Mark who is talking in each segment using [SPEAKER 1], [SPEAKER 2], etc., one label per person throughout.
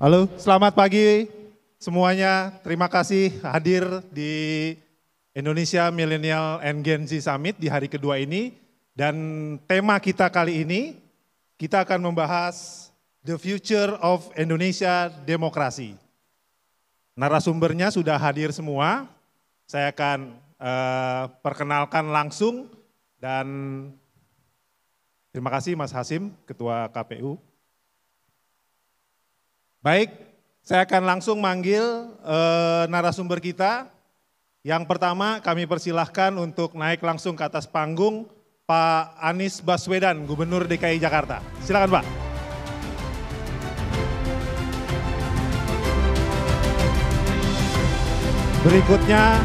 [SPEAKER 1] Halo, selamat pagi semuanya. Terima kasih hadir di Indonesia Millennial and Gen Z Summit di hari kedua ini. Dan tema kita kali ini kita akan membahas The Future of Indonesia Demokrasi. Narasumbernya sudah hadir semua. Saya akan uh, perkenalkan langsung dan terima kasih Mas Hasim, Ketua KPU. Baik, saya akan langsung manggil uh, narasumber kita. Yang pertama kami persilahkan untuk naik langsung ke atas panggung Pak Anies Baswedan, Gubernur DKI Jakarta. Silakan Pak. Berikutnya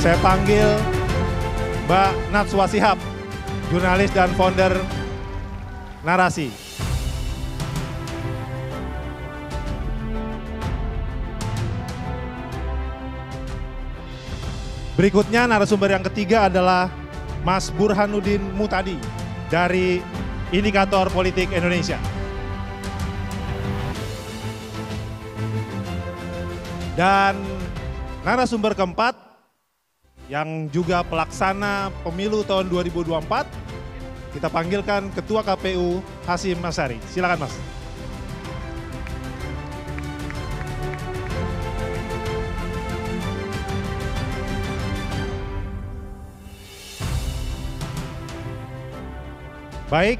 [SPEAKER 1] saya panggil Mbak Natswa Sihab, jurnalis dan founder Narasi. Berikutnya narasumber yang ketiga adalah Mas Burhanuddin Mutadi dari Indikator Politik Indonesia. Dan narasumber keempat yang juga pelaksana pemilu tahun 2024, kita panggilkan Ketua KPU Hasim Masari. Silakan Mas. Baik,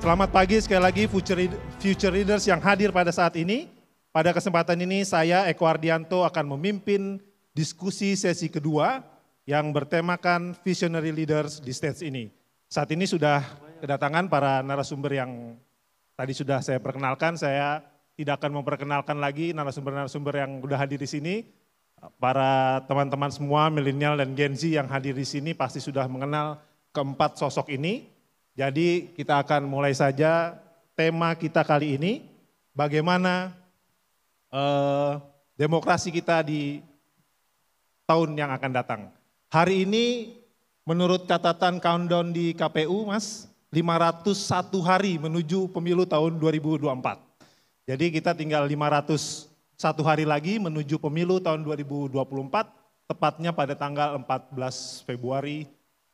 [SPEAKER 1] selamat pagi sekali lagi future, future leaders yang hadir pada saat ini. Pada kesempatan ini saya Eko Ardianto akan memimpin diskusi sesi kedua yang bertemakan visionary leaders di stage ini. Saat ini sudah kedatangan para narasumber yang tadi sudah saya perkenalkan. Saya tidak akan memperkenalkan lagi narasumber-narasumber yang sudah hadir di sini. Para teman-teman semua milenial dan Gen Z yang hadir di sini pasti sudah mengenal keempat sosok ini jadi kita akan mulai saja tema kita kali ini bagaimana eh, demokrasi kita di tahun yang akan datang. Hari ini menurut catatan countdown di KPU Mas 501 hari menuju pemilu tahun 2024. Jadi kita tinggal 501 hari lagi menuju pemilu tahun 2024 tepatnya pada tanggal 14 Februari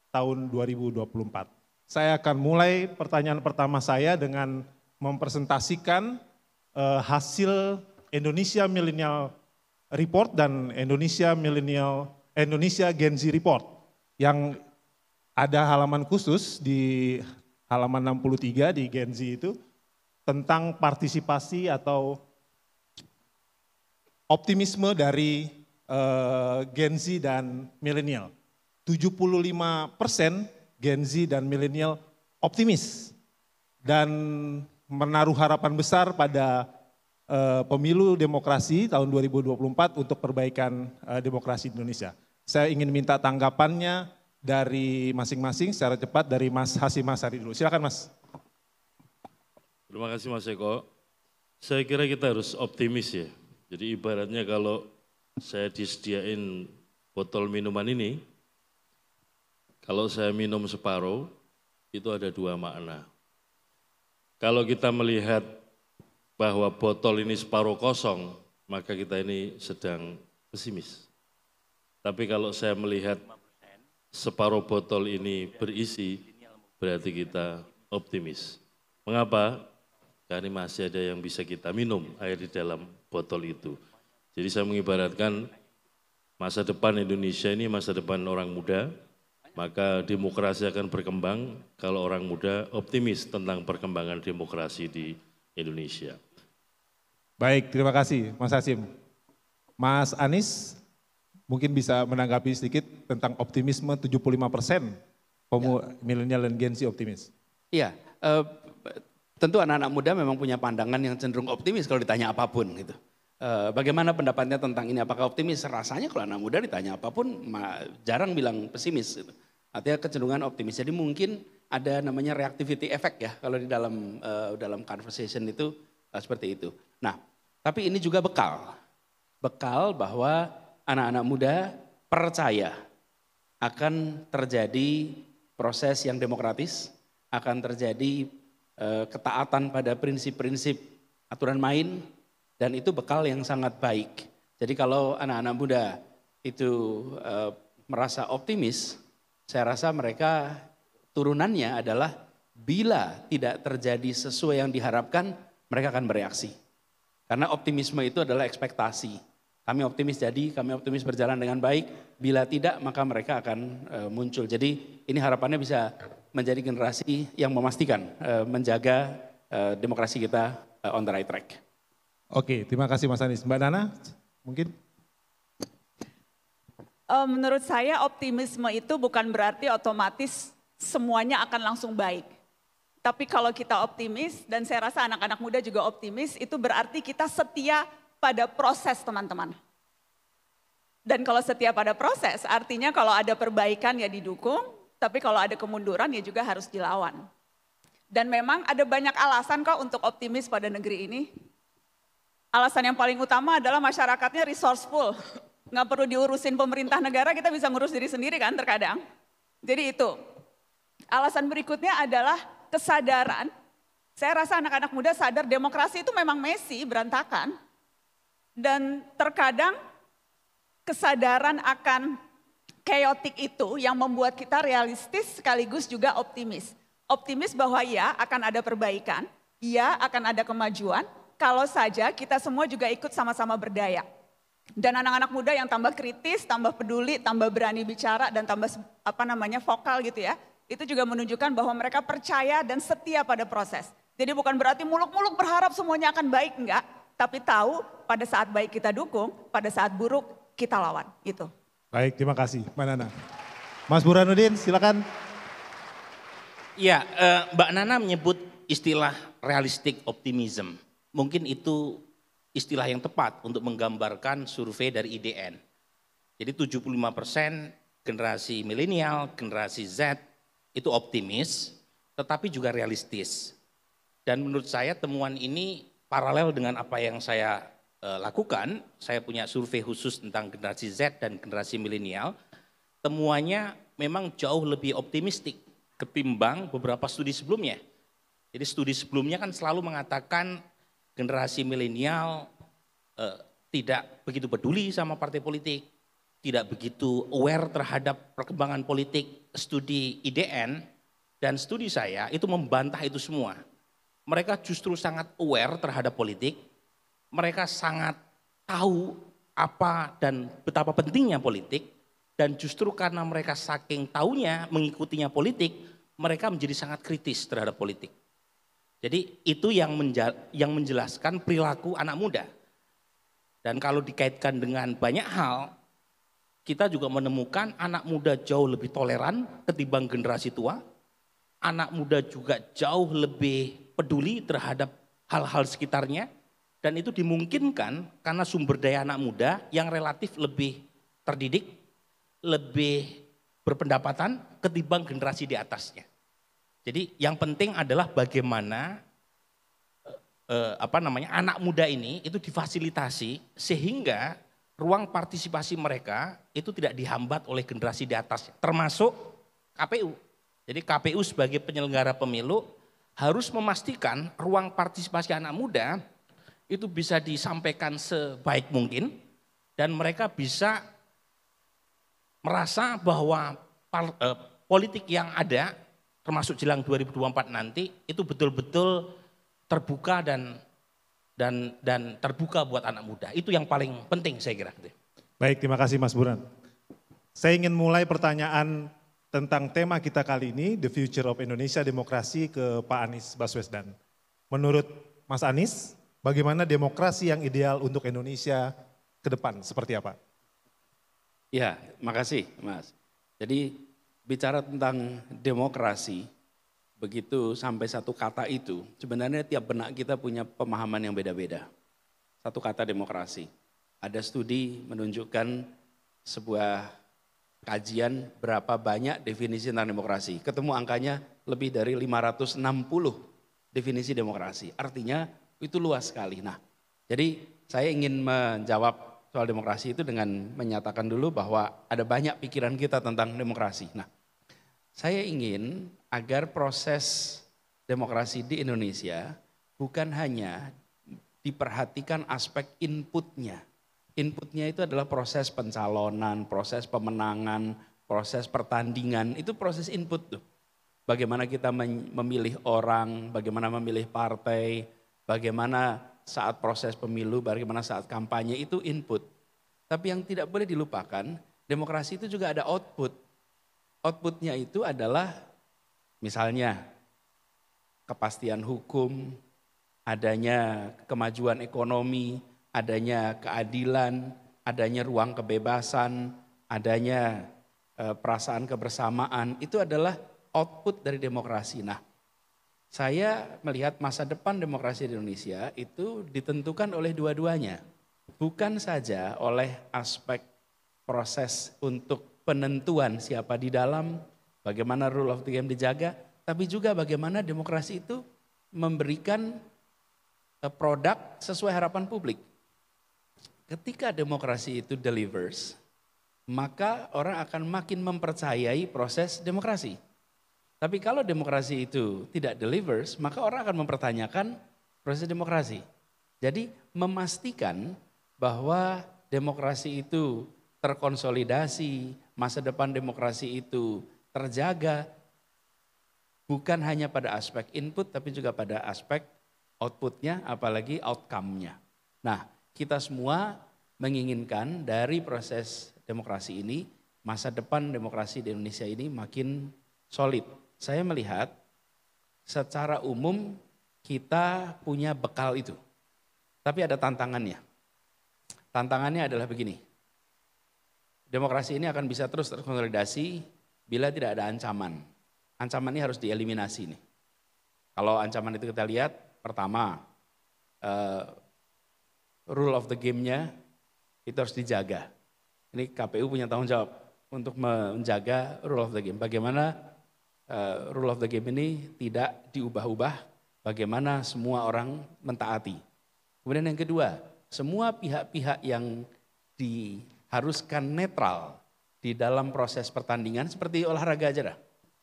[SPEAKER 1] tahun 2024. Saya akan mulai pertanyaan pertama saya dengan mempresentasikan uh, hasil Indonesia Millennial Report dan Indonesia Millennial Indonesia Gen Z Report yang ada halaman khusus di halaman 63 di Gen Z itu tentang partisipasi atau optimisme dari uh, Gen Z dan milenial. 75 persen Gen Z dan milenial optimis dan menaruh harapan besar pada uh, pemilu demokrasi tahun 2024 untuk perbaikan uh, demokrasi Indonesia. Saya ingin minta tanggapannya dari masing-masing secara cepat dari Mas Hasim Masari dulu. Silakan Mas.
[SPEAKER 2] Terima kasih Mas Eko. Saya kira kita harus optimis ya. Jadi ibaratnya kalau saya disediain botol minuman ini, kalau saya minum separuh, itu ada dua makna. Kalau kita melihat bahwa botol ini separuh kosong, maka kita ini sedang pesimis. Tapi kalau saya melihat separuh botol ini berisi, berarti kita optimis. Mengapa? Karena masih ada yang bisa kita minum air di dalam botol itu. Jadi saya mengibaratkan masa depan Indonesia ini masa depan orang muda, maka demokrasi akan berkembang kalau orang muda optimis tentang perkembangan demokrasi di Indonesia.
[SPEAKER 1] Baik, terima kasih Mas Hasim. Mas Anies mungkin bisa menanggapi sedikit tentang optimisme 75 persen ya. milenial dan Gen Z optimis.
[SPEAKER 3] Iya, uh, tentu anak-anak muda memang punya pandangan yang cenderung optimis kalau ditanya apapun gitu. Eh, bagaimana pendapatnya tentang ini? Apakah optimis? Rasanya kalau anak muda ditanya apapun jarang bilang pesimis. Gitu. Artinya kecenderungan optimis. Jadi mungkin ada namanya reactivity effect ya kalau di dalam uh, dalam conversation itu uh, seperti itu. Nah, tapi ini juga bekal. Bekal bahwa anak-anak muda percaya akan terjadi proses yang demokratis, akan terjadi uh, ketaatan pada prinsip-prinsip aturan main, dan itu bekal yang sangat baik. Jadi kalau anak-anak muda itu e, merasa optimis, saya rasa mereka turunannya adalah bila tidak terjadi sesuai yang diharapkan, mereka akan bereaksi. Karena optimisme itu adalah ekspektasi. Kami optimis jadi, kami optimis berjalan dengan baik. Bila tidak, maka mereka akan e, muncul. Jadi ini harapannya bisa menjadi generasi yang memastikan e, menjaga e, demokrasi kita e, on the right track.
[SPEAKER 1] Oke, terima kasih Mas Anies. Mbak Nana, mungkin?
[SPEAKER 4] Eh, menurut saya optimisme itu bukan berarti otomatis semuanya akan langsung baik. Tapi kalau kita optimis, dan saya rasa anak-anak muda juga optimis, itu berarti kita setia pada proses teman-teman. Dan kalau setia pada proses, artinya kalau ada perbaikan ya didukung, tapi kalau ada kemunduran ya juga harus dilawan. Dan memang ada banyak alasan kok untuk optimis pada negeri ini. Alasan yang paling utama adalah masyarakatnya resourceful. Nggak perlu diurusin pemerintah negara, kita bisa ngurus diri sendiri kan terkadang. Jadi itu. Alasan berikutnya adalah kesadaran. Saya rasa anak-anak muda sadar demokrasi itu memang messy, berantakan. Dan terkadang kesadaran akan chaotic itu yang membuat kita realistis sekaligus juga optimis. Optimis bahwa ya akan ada perbaikan, ya akan ada kemajuan, kalau saja kita semua juga ikut sama-sama berdaya. Dan anak-anak muda yang tambah kritis, tambah peduli, tambah berani bicara dan tambah apa namanya vokal gitu ya. Itu juga menunjukkan bahwa mereka percaya dan setia pada proses. Jadi bukan berarti muluk-muluk berharap semuanya akan baik enggak, tapi tahu pada saat baik kita dukung, pada saat buruk kita lawan Itu.
[SPEAKER 1] Baik, terima kasih Mbak Nana. Mas Burhanuddin silakan.
[SPEAKER 4] Iya, eh, Mbak Nana
[SPEAKER 3] menyebut istilah realistic optimism mungkin itu istilah yang tepat untuk menggambarkan survei dari IDN. Jadi 75 persen generasi milenial, generasi Z itu optimis, tetapi juga realistis. Dan menurut saya temuan ini paralel dengan apa yang saya e, lakukan. Saya punya survei khusus tentang generasi Z dan generasi milenial. Temuannya memang jauh lebih optimistik ketimbang beberapa studi sebelumnya. Jadi studi sebelumnya kan selalu mengatakan generasi milenial eh, tidak begitu peduli sama partai politik, tidak begitu aware terhadap perkembangan politik studi IDN dan studi saya itu membantah itu semua. Mereka justru sangat aware terhadap politik, mereka sangat tahu apa dan betapa pentingnya politik dan justru karena mereka saking taunya mengikutinya politik, mereka menjadi sangat kritis terhadap politik. Jadi itu yang yang menjelaskan perilaku anak muda. Dan kalau dikaitkan dengan banyak hal, kita juga menemukan anak muda jauh lebih toleran ketimbang generasi tua. Anak muda juga jauh lebih peduli terhadap hal-hal sekitarnya. Dan itu dimungkinkan karena sumber daya anak muda yang relatif lebih terdidik, lebih berpendapatan ketimbang generasi di atasnya. Jadi yang penting adalah bagaimana eh, apa namanya anak muda ini itu difasilitasi sehingga ruang partisipasi mereka itu tidak dihambat oleh generasi di atas, termasuk KPU. Jadi KPU sebagai penyelenggara pemilu harus memastikan ruang partisipasi anak muda itu bisa disampaikan sebaik mungkin dan mereka bisa merasa bahwa eh, politik yang ada termasuk jelang 2024 nanti itu betul-betul terbuka dan dan dan terbuka buat anak muda. Itu yang paling penting saya kira.
[SPEAKER 1] Baik, terima kasih Mas Buran. Saya ingin mulai pertanyaan tentang tema kita kali ini, The Future of Indonesia Demokrasi ke Pak Anies Baswedan. Menurut Mas Anies, bagaimana demokrasi yang ideal untuk Indonesia ke depan, seperti apa?
[SPEAKER 3] Ya, makasih Mas. Jadi bicara tentang demokrasi, begitu sampai satu kata itu, sebenarnya tiap benak kita punya pemahaman yang beda-beda. Satu kata demokrasi. Ada studi menunjukkan sebuah kajian berapa banyak definisi tentang demokrasi. Ketemu angkanya lebih dari 560 definisi demokrasi. Artinya itu luas sekali. Nah, jadi saya ingin menjawab soal demokrasi itu dengan menyatakan dulu bahwa ada banyak pikiran kita tentang demokrasi. Nah, saya ingin agar proses demokrasi di Indonesia bukan hanya diperhatikan aspek inputnya. Inputnya itu adalah proses pencalonan, proses pemenangan, proses pertandingan, itu proses input tuh. Bagaimana kita memilih orang, bagaimana memilih partai, bagaimana saat proses pemilu, bagaimana saat kampanye itu input. Tapi yang tidak boleh dilupakan, demokrasi itu juga ada output. Outputnya itu adalah misalnya kepastian hukum, adanya kemajuan ekonomi, adanya keadilan, adanya ruang kebebasan, adanya e, perasaan kebersamaan, itu adalah output dari demokrasi. Nah, saya melihat masa depan demokrasi di Indonesia itu ditentukan oleh dua-duanya. Bukan saja oleh aspek proses untuk penentuan siapa di dalam, bagaimana rule of the game dijaga, tapi juga bagaimana demokrasi itu memberikan eh, produk sesuai harapan publik. Ketika demokrasi itu delivers, maka orang akan makin mempercayai proses demokrasi. Tapi kalau demokrasi itu tidak delivers, maka orang akan mempertanyakan proses demokrasi. Jadi memastikan bahwa demokrasi itu terkonsolidasi, masa depan demokrasi itu terjaga bukan hanya pada aspek input tapi juga pada aspek outputnya apalagi outcome-nya. Nah kita semua menginginkan dari proses demokrasi ini masa depan demokrasi di Indonesia ini makin solid. Saya melihat secara umum kita punya bekal itu. Tapi ada tantangannya. Tantangannya adalah begini demokrasi ini akan bisa terus terkonsolidasi bila tidak ada ancaman. Ancaman ini harus dieliminasi nih. Kalau ancaman itu kita lihat, pertama uh, rule of the game-nya itu harus dijaga. Ini KPU punya tanggung jawab untuk menjaga rule of the game. Bagaimana uh, rule of the game ini tidak diubah-ubah, bagaimana semua orang mentaati. Kemudian yang kedua, semua pihak-pihak yang di haruskan netral di dalam proses pertandingan seperti olahraga aja dah.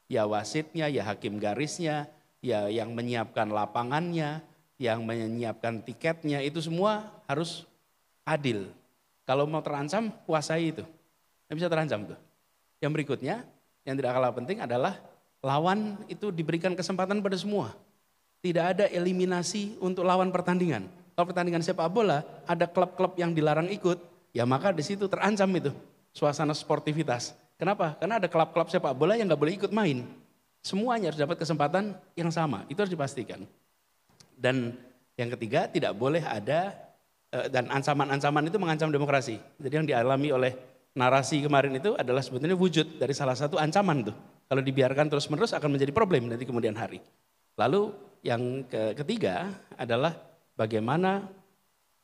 [SPEAKER 3] Ya wasitnya, ya hakim garisnya, ya yang menyiapkan lapangannya, yang menyiapkan tiketnya, itu semua harus adil. Kalau mau terancam, kuasai itu. Yang bisa terancam tuh. Yang berikutnya, yang tidak kalah penting adalah lawan itu diberikan kesempatan pada semua. Tidak ada eliminasi untuk lawan pertandingan. Kalau pertandingan sepak bola, ada klub-klub yang dilarang ikut, Ya maka di situ terancam itu suasana sportivitas. Kenapa? Karena ada klub-klub sepak bola yang nggak boleh ikut main. Semuanya harus dapat kesempatan yang sama. Itu harus dipastikan. Dan yang ketiga tidak boleh ada eh, dan ancaman-ancaman itu mengancam demokrasi. Jadi yang dialami oleh narasi kemarin itu adalah sebetulnya wujud dari salah satu ancaman tuh. Kalau dibiarkan terus-menerus akan menjadi problem nanti kemudian hari. Lalu yang ketiga adalah bagaimana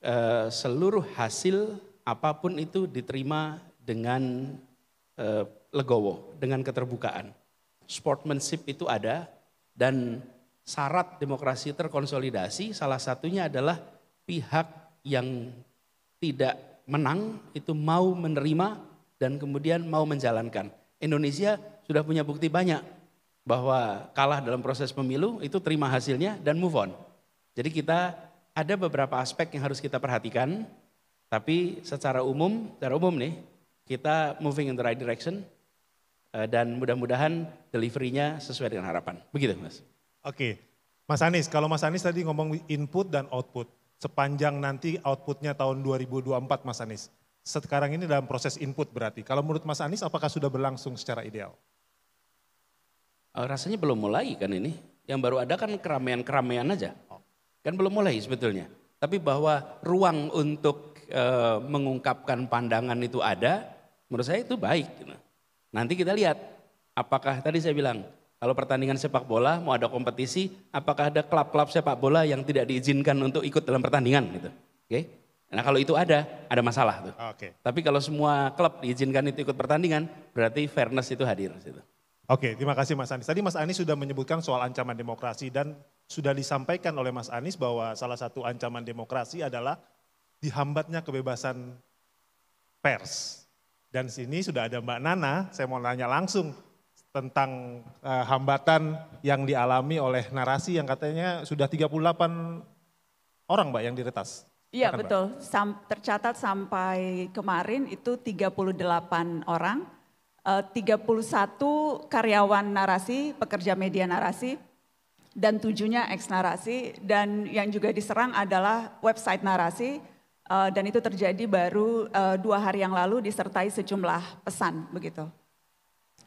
[SPEAKER 3] eh, seluruh hasil apapun itu diterima dengan eh, legowo, dengan keterbukaan. Sportmanship itu ada dan syarat demokrasi terkonsolidasi salah satunya adalah pihak yang tidak menang itu mau menerima dan kemudian mau menjalankan. Indonesia sudah punya bukti banyak bahwa kalah dalam proses pemilu itu terima hasilnya dan move on. Jadi kita ada beberapa aspek yang harus kita perhatikan tapi secara umum, secara umum nih, kita moving in the right direction eh, dan mudah-mudahan delivery-nya sesuai dengan harapan. Begitu, Mas. Oke.
[SPEAKER 1] Mas Anies, kalau Mas Anies tadi ngomong input dan output, sepanjang nanti outputnya tahun 2024, Mas Anies. Sekarang ini dalam proses input berarti. Kalau menurut Mas Anies, apakah sudah berlangsung secara
[SPEAKER 3] ideal? Eh, rasanya belum mulai kan ini. Yang baru ada kan keramaian-keramaian aja. Oh. Kan belum mulai sebetulnya. Tapi bahwa ruang untuk e, mengungkapkan pandangan itu ada, menurut saya itu baik. Gitu. Nanti kita lihat apakah tadi saya bilang kalau pertandingan sepak bola mau ada kompetisi, apakah ada klub-klub sepak bola yang tidak diizinkan untuk ikut dalam pertandingan gitu. Oke. Okay? Nah, kalau itu ada, ada masalah tuh. Oke. Okay. Tapi kalau semua klub diizinkan itu ikut pertandingan, berarti fairness itu hadir gitu.
[SPEAKER 1] Oke, okay, terima kasih Mas Anies. Tadi Mas Anies sudah menyebutkan soal ancaman demokrasi dan sudah disampaikan oleh Mas Anies bahwa salah satu ancaman demokrasi adalah dihambatnya kebebasan pers. Dan sini sudah ada Mbak Nana, saya mau nanya langsung tentang eh, hambatan yang dialami oleh narasi yang katanya sudah 38 orang Mbak yang diretas. Iya betul,
[SPEAKER 4] Sam, tercatat sampai kemarin itu 38 orang, eh, 31 karyawan narasi, pekerja media narasi, dan tujuhnya ex narasi, dan yang juga diserang adalah website narasi, uh, dan itu terjadi baru uh, dua hari yang lalu disertai sejumlah pesan begitu.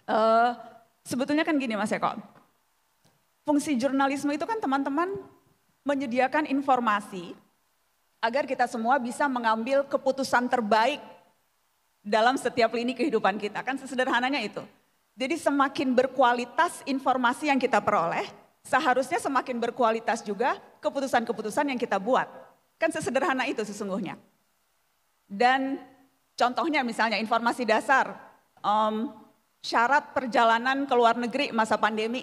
[SPEAKER 4] Uh, sebetulnya kan gini Mas Eko, fungsi jurnalisme itu kan teman-teman menyediakan informasi agar kita semua bisa mengambil keputusan terbaik dalam setiap lini kehidupan kita kan sesederhananya itu. Jadi semakin berkualitas informasi yang kita peroleh, seharusnya semakin berkualitas juga keputusan-keputusan yang kita buat. Kan sesederhana itu sesungguhnya. Dan contohnya misalnya informasi dasar, um, syarat perjalanan ke luar negeri masa pandemi,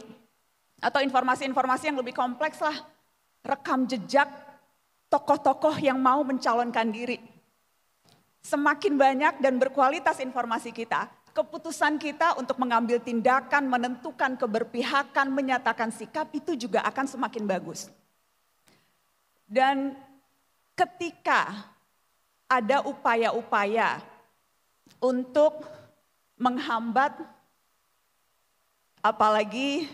[SPEAKER 4] atau informasi-informasi yang lebih kompleks lah, rekam jejak tokoh-tokoh yang mau mencalonkan diri. Semakin banyak dan berkualitas informasi kita, keputusan kita untuk mengambil tindakan, menentukan keberpihakan, menyatakan sikap itu juga akan semakin bagus. Dan ketika ada upaya-upaya untuk menghambat apalagi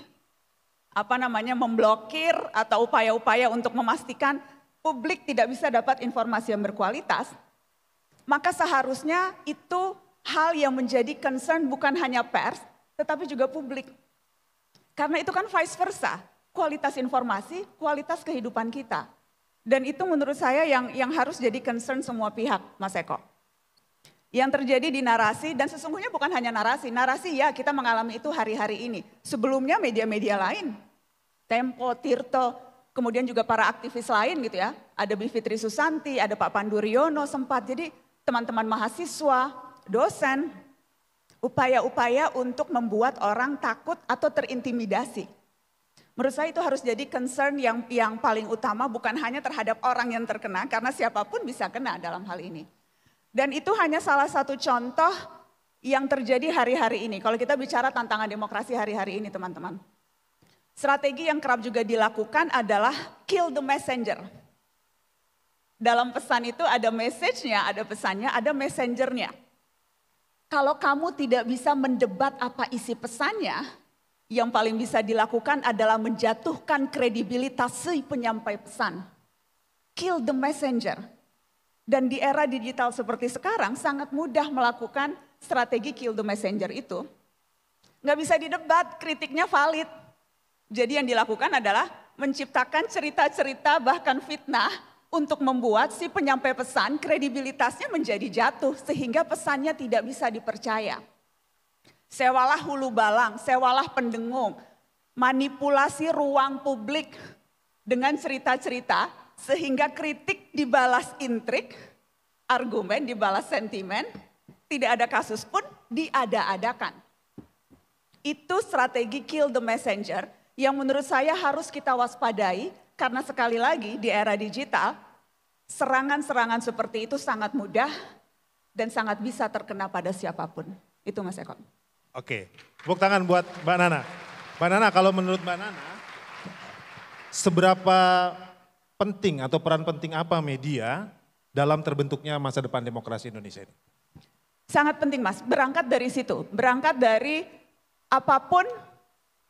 [SPEAKER 4] apa namanya memblokir atau upaya-upaya untuk memastikan publik tidak bisa dapat informasi yang berkualitas, maka seharusnya itu hal yang menjadi concern bukan hanya pers, tetapi juga publik. Karena itu kan vice versa, kualitas informasi, kualitas kehidupan kita. Dan itu menurut saya yang yang harus jadi concern semua pihak, Mas Eko. Yang terjadi di narasi dan sesungguhnya bukan hanya narasi. Narasi ya kita mengalami itu hari-hari ini. Sebelumnya media-media lain. Tempo, Tirto, kemudian juga para aktivis lain gitu ya. Ada Bivitri Susanti, ada Pak Pandu Riono sempat. Jadi teman-teman mahasiswa, dosen, upaya-upaya untuk membuat orang takut atau terintimidasi Menurut saya itu harus jadi concern yang yang paling utama bukan hanya terhadap orang yang terkena karena siapapun bisa kena dalam hal ini. Dan itu hanya salah satu contoh yang terjadi hari-hari ini. Kalau kita bicara tantangan demokrasi hari-hari ini teman-teman. Strategi yang kerap juga dilakukan adalah kill the messenger. Dalam pesan itu ada message-nya, ada pesannya, ada messenger-nya. Kalau kamu tidak bisa mendebat apa isi pesannya, yang paling bisa dilakukan adalah menjatuhkan kredibilitas si penyampai pesan. Kill the messenger. Dan di era digital seperti sekarang sangat mudah melakukan strategi kill the messenger itu. Nggak bisa didebat, kritiknya valid. Jadi yang dilakukan adalah menciptakan cerita-cerita bahkan fitnah untuk membuat si penyampai pesan kredibilitasnya menjadi jatuh sehingga pesannya tidak bisa dipercaya. Sewalah hulu balang, sewalah pendengung, manipulasi ruang publik dengan cerita-cerita sehingga kritik dibalas intrik, argumen dibalas sentimen, tidak ada kasus pun diada-adakan. Itu strategi kill the messenger yang menurut saya harus kita waspadai karena sekali lagi di era digital serangan-serangan seperti itu sangat mudah dan sangat bisa terkena pada siapapun. Itu Mas Eko.
[SPEAKER 1] Oke, tepuk tangan buat Mbak Nana. Mbak Nana, kalau menurut Mbak Nana, seberapa penting atau peran penting apa media dalam terbentuknya masa depan demokrasi Indonesia ini?
[SPEAKER 4] Sangat penting mas, berangkat dari situ. Berangkat dari apapun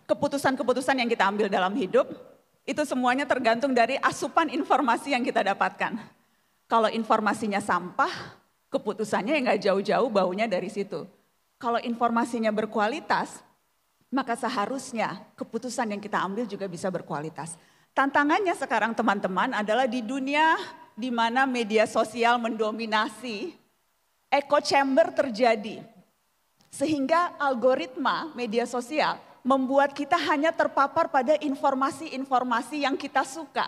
[SPEAKER 4] keputusan-keputusan yang kita ambil dalam hidup, itu semuanya tergantung dari asupan informasi yang kita dapatkan. Kalau informasinya sampah, keputusannya ya nggak jauh-jauh baunya dari situ kalau informasinya berkualitas, maka seharusnya keputusan yang kita ambil juga bisa berkualitas. Tantangannya sekarang teman-teman adalah di dunia di mana media sosial mendominasi, echo chamber terjadi. Sehingga algoritma media sosial membuat kita hanya terpapar pada informasi-informasi yang kita suka.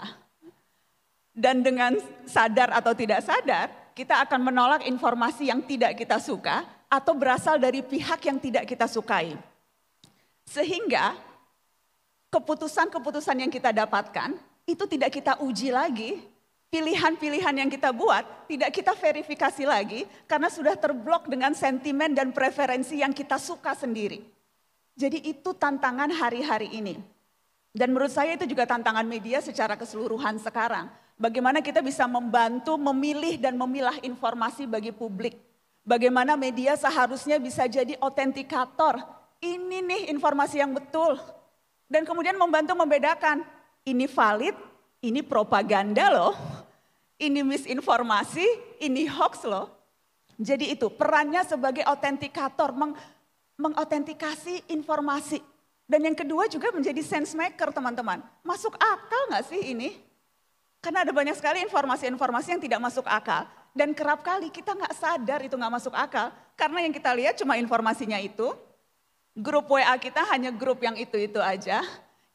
[SPEAKER 4] Dan dengan sadar atau tidak sadar, kita akan menolak informasi yang tidak kita suka atau berasal dari pihak yang tidak kita sukai. Sehingga keputusan-keputusan yang kita dapatkan itu tidak kita uji lagi, pilihan-pilihan yang kita buat tidak kita verifikasi lagi karena sudah terblok dengan sentimen dan preferensi yang kita suka sendiri. Jadi itu tantangan hari-hari ini. Dan menurut saya itu juga tantangan media secara keseluruhan sekarang. Bagaimana kita bisa membantu memilih dan memilah informasi bagi publik. Bagaimana media seharusnya bisa jadi otentikator. Ini nih informasi yang betul. Dan kemudian membantu membedakan. Ini valid, ini propaganda loh. Ini misinformasi, ini hoax loh. Jadi itu perannya sebagai otentikator, meng, mengotentikasi informasi. Dan yang kedua juga menjadi sense maker teman-teman. Masuk akal nggak sih ini? Karena ada banyak sekali informasi-informasi yang tidak masuk akal dan kerap kali kita nggak sadar itu nggak masuk akal karena yang kita lihat cuma informasinya itu. Grup WA kita hanya grup yang itu-itu aja.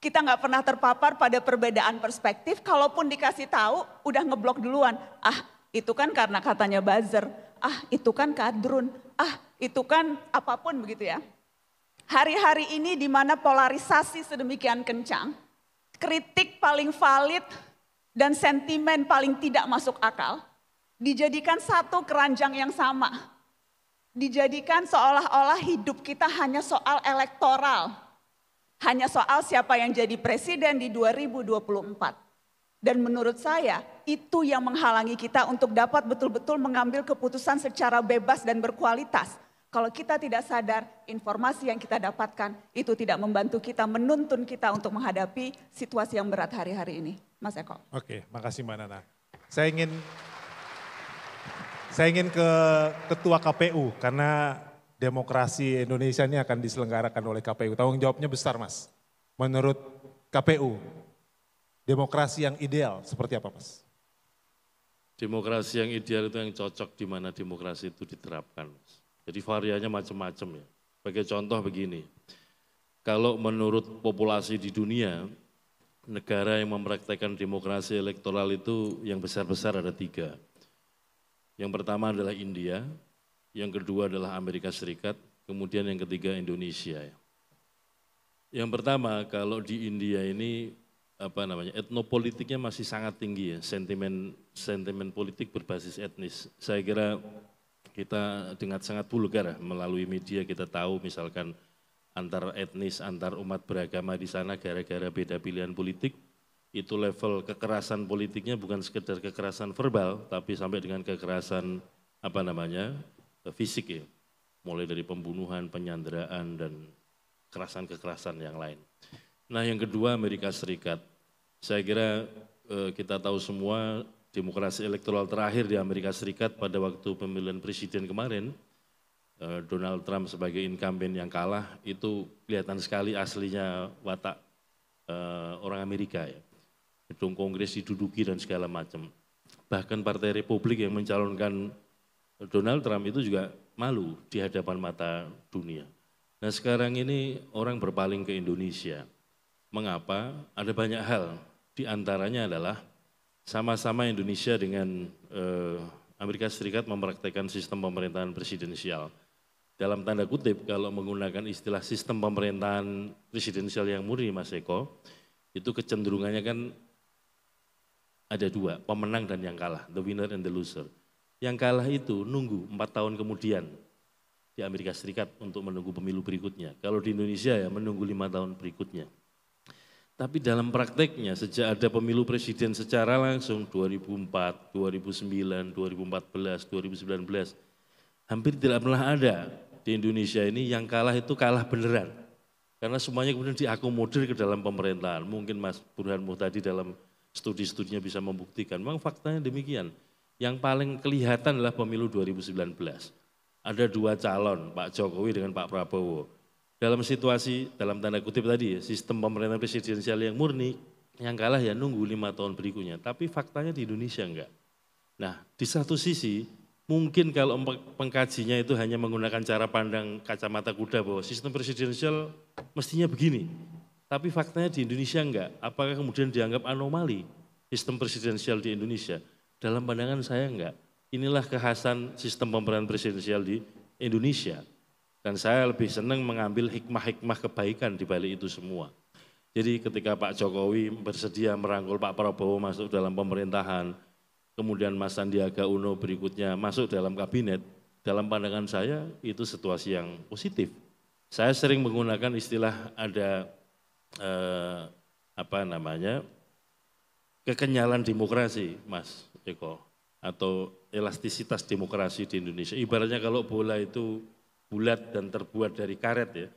[SPEAKER 4] Kita nggak pernah terpapar pada perbedaan perspektif. Kalaupun dikasih tahu, udah ngeblok duluan. Ah, itu kan karena katanya buzzer. Ah, itu kan kadrun. Ah, itu kan apapun begitu ya. Hari-hari ini di mana polarisasi sedemikian kencang, kritik paling valid dan sentimen paling tidak masuk akal, Dijadikan satu keranjang yang sama. Dijadikan seolah-olah hidup kita hanya soal elektoral. Hanya soal siapa yang jadi presiden di 2024. Dan menurut saya itu yang menghalangi kita untuk dapat betul-betul mengambil keputusan secara bebas dan berkualitas. Kalau kita tidak sadar informasi yang kita dapatkan itu tidak membantu kita menuntun kita untuk menghadapi situasi yang berat hari-hari ini. Mas Eko.
[SPEAKER 1] Oke, makasih Mbak Nana. Saya ingin saya ingin ke Ketua KPU karena demokrasi Indonesia ini akan diselenggarakan oleh KPU. Tanggung jawabnya besar, Mas. Menurut KPU, demokrasi yang ideal seperti apa, Mas?
[SPEAKER 2] Demokrasi yang ideal itu yang cocok di mana demokrasi itu diterapkan. Mas. Jadi variannya macam-macam ya. Sebagai contoh begini, kalau menurut populasi di dunia, negara yang mempraktekkan demokrasi elektoral itu yang besar-besar ada tiga. Yang pertama adalah India, yang kedua adalah Amerika Serikat, kemudian yang ketiga Indonesia. Yang pertama kalau di India ini apa namanya etnopolitiknya masih sangat tinggi ya sentimen sentimen politik berbasis etnis. Saya kira kita dengan sangat vulgar ya, melalui media kita tahu misalkan antar etnis antar umat beragama di sana gara-gara beda pilihan politik itu level kekerasan politiknya bukan sekedar kekerasan verbal tapi sampai dengan kekerasan apa namanya eh, fisik ya mulai dari pembunuhan penyanderaan dan kekerasan-kekerasan yang lain nah yang kedua Amerika Serikat saya kira eh, kita tahu semua demokrasi elektoral terakhir di Amerika Serikat pada waktu pemilihan presiden kemarin eh, Donald Trump sebagai incumbent yang kalah itu kelihatan sekali aslinya watak eh, orang Amerika ya gedung kongres diduduki dan segala macam. Bahkan Partai Republik yang mencalonkan Donald Trump itu juga malu di hadapan mata dunia. Nah sekarang ini orang berpaling ke Indonesia. Mengapa? Ada banyak hal. Di antaranya adalah sama-sama Indonesia dengan eh, Amerika Serikat mempraktekkan sistem pemerintahan presidensial dalam tanda kutip kalau menggunakan istilah sistem pemerintahan presidensial yang murni Mas Eko, itu kecenderungannya kan ada dua, pemenang dan yang kalah, the winner and the loser. Yang kalah itu nunggu empat tahun kemudian di Amerika Serikat untuk menunggu pemilu berikutnya. Kalau di Indonesia ya menunggu lima tahun berikutnya. Tapi dalam prakteknya sejak ada pemilu presiden secara langsung 2004, 2009, 2014, 2019, hampir tidak pernah ada di Indonesia ini yang kalah itu kalah beneran. Karena semuanya kemudian diakomodir ke dalam pemerintahan. Mungkin Mas Burhan Muhtadi dalam studi-studinya bisa membuktikan. Memang faktanya demikian. Yang paling kelihatan adalah pemilu 2019. Ada dua calon, Pak Jokowi dengan Pak Prabowo. Dalam situasi, dalam tanda kutip tadi, sistem pemerintahan presidensial yang murni, yang kalah ya nunggu lima tahun berikutnya. Tapi faktanya di Indonesia enggak. Nah, di satu sisi, mungkin kalau pengkajinya itu hanya menggunakan cara pandang kacamata kuda bahwa sistem presidensial mestinya begini, tapi faktanya di Indonesia enggak. Apakah kemudian dianggap anomali sistem presidensial di Indonesia? Dalam pandangan saya enggak. Inilah kekhasan sistem pemerintahan presidensial di Indonesia. Dan saya lebih senang mengambil hikmah-hikmah kebaikan di balik itu semua. Jadi ketika Pak Jokowi bersedia merangkul Pak Prabowo masuk dalam pemerintahan, kemudian Mas Sandiaga Uno berikutnya masuk dalam kabinet, dalam pandangan saya itu situasi yang positif. Saya sering menggunakan istilah ada eh, apa namanya kekenyalan demokrasi, Mas Eko, atau elastisitas demokrasi di Indonesia. Ibaratnya kalau bola itu bulat dan terbuat dari karet ya,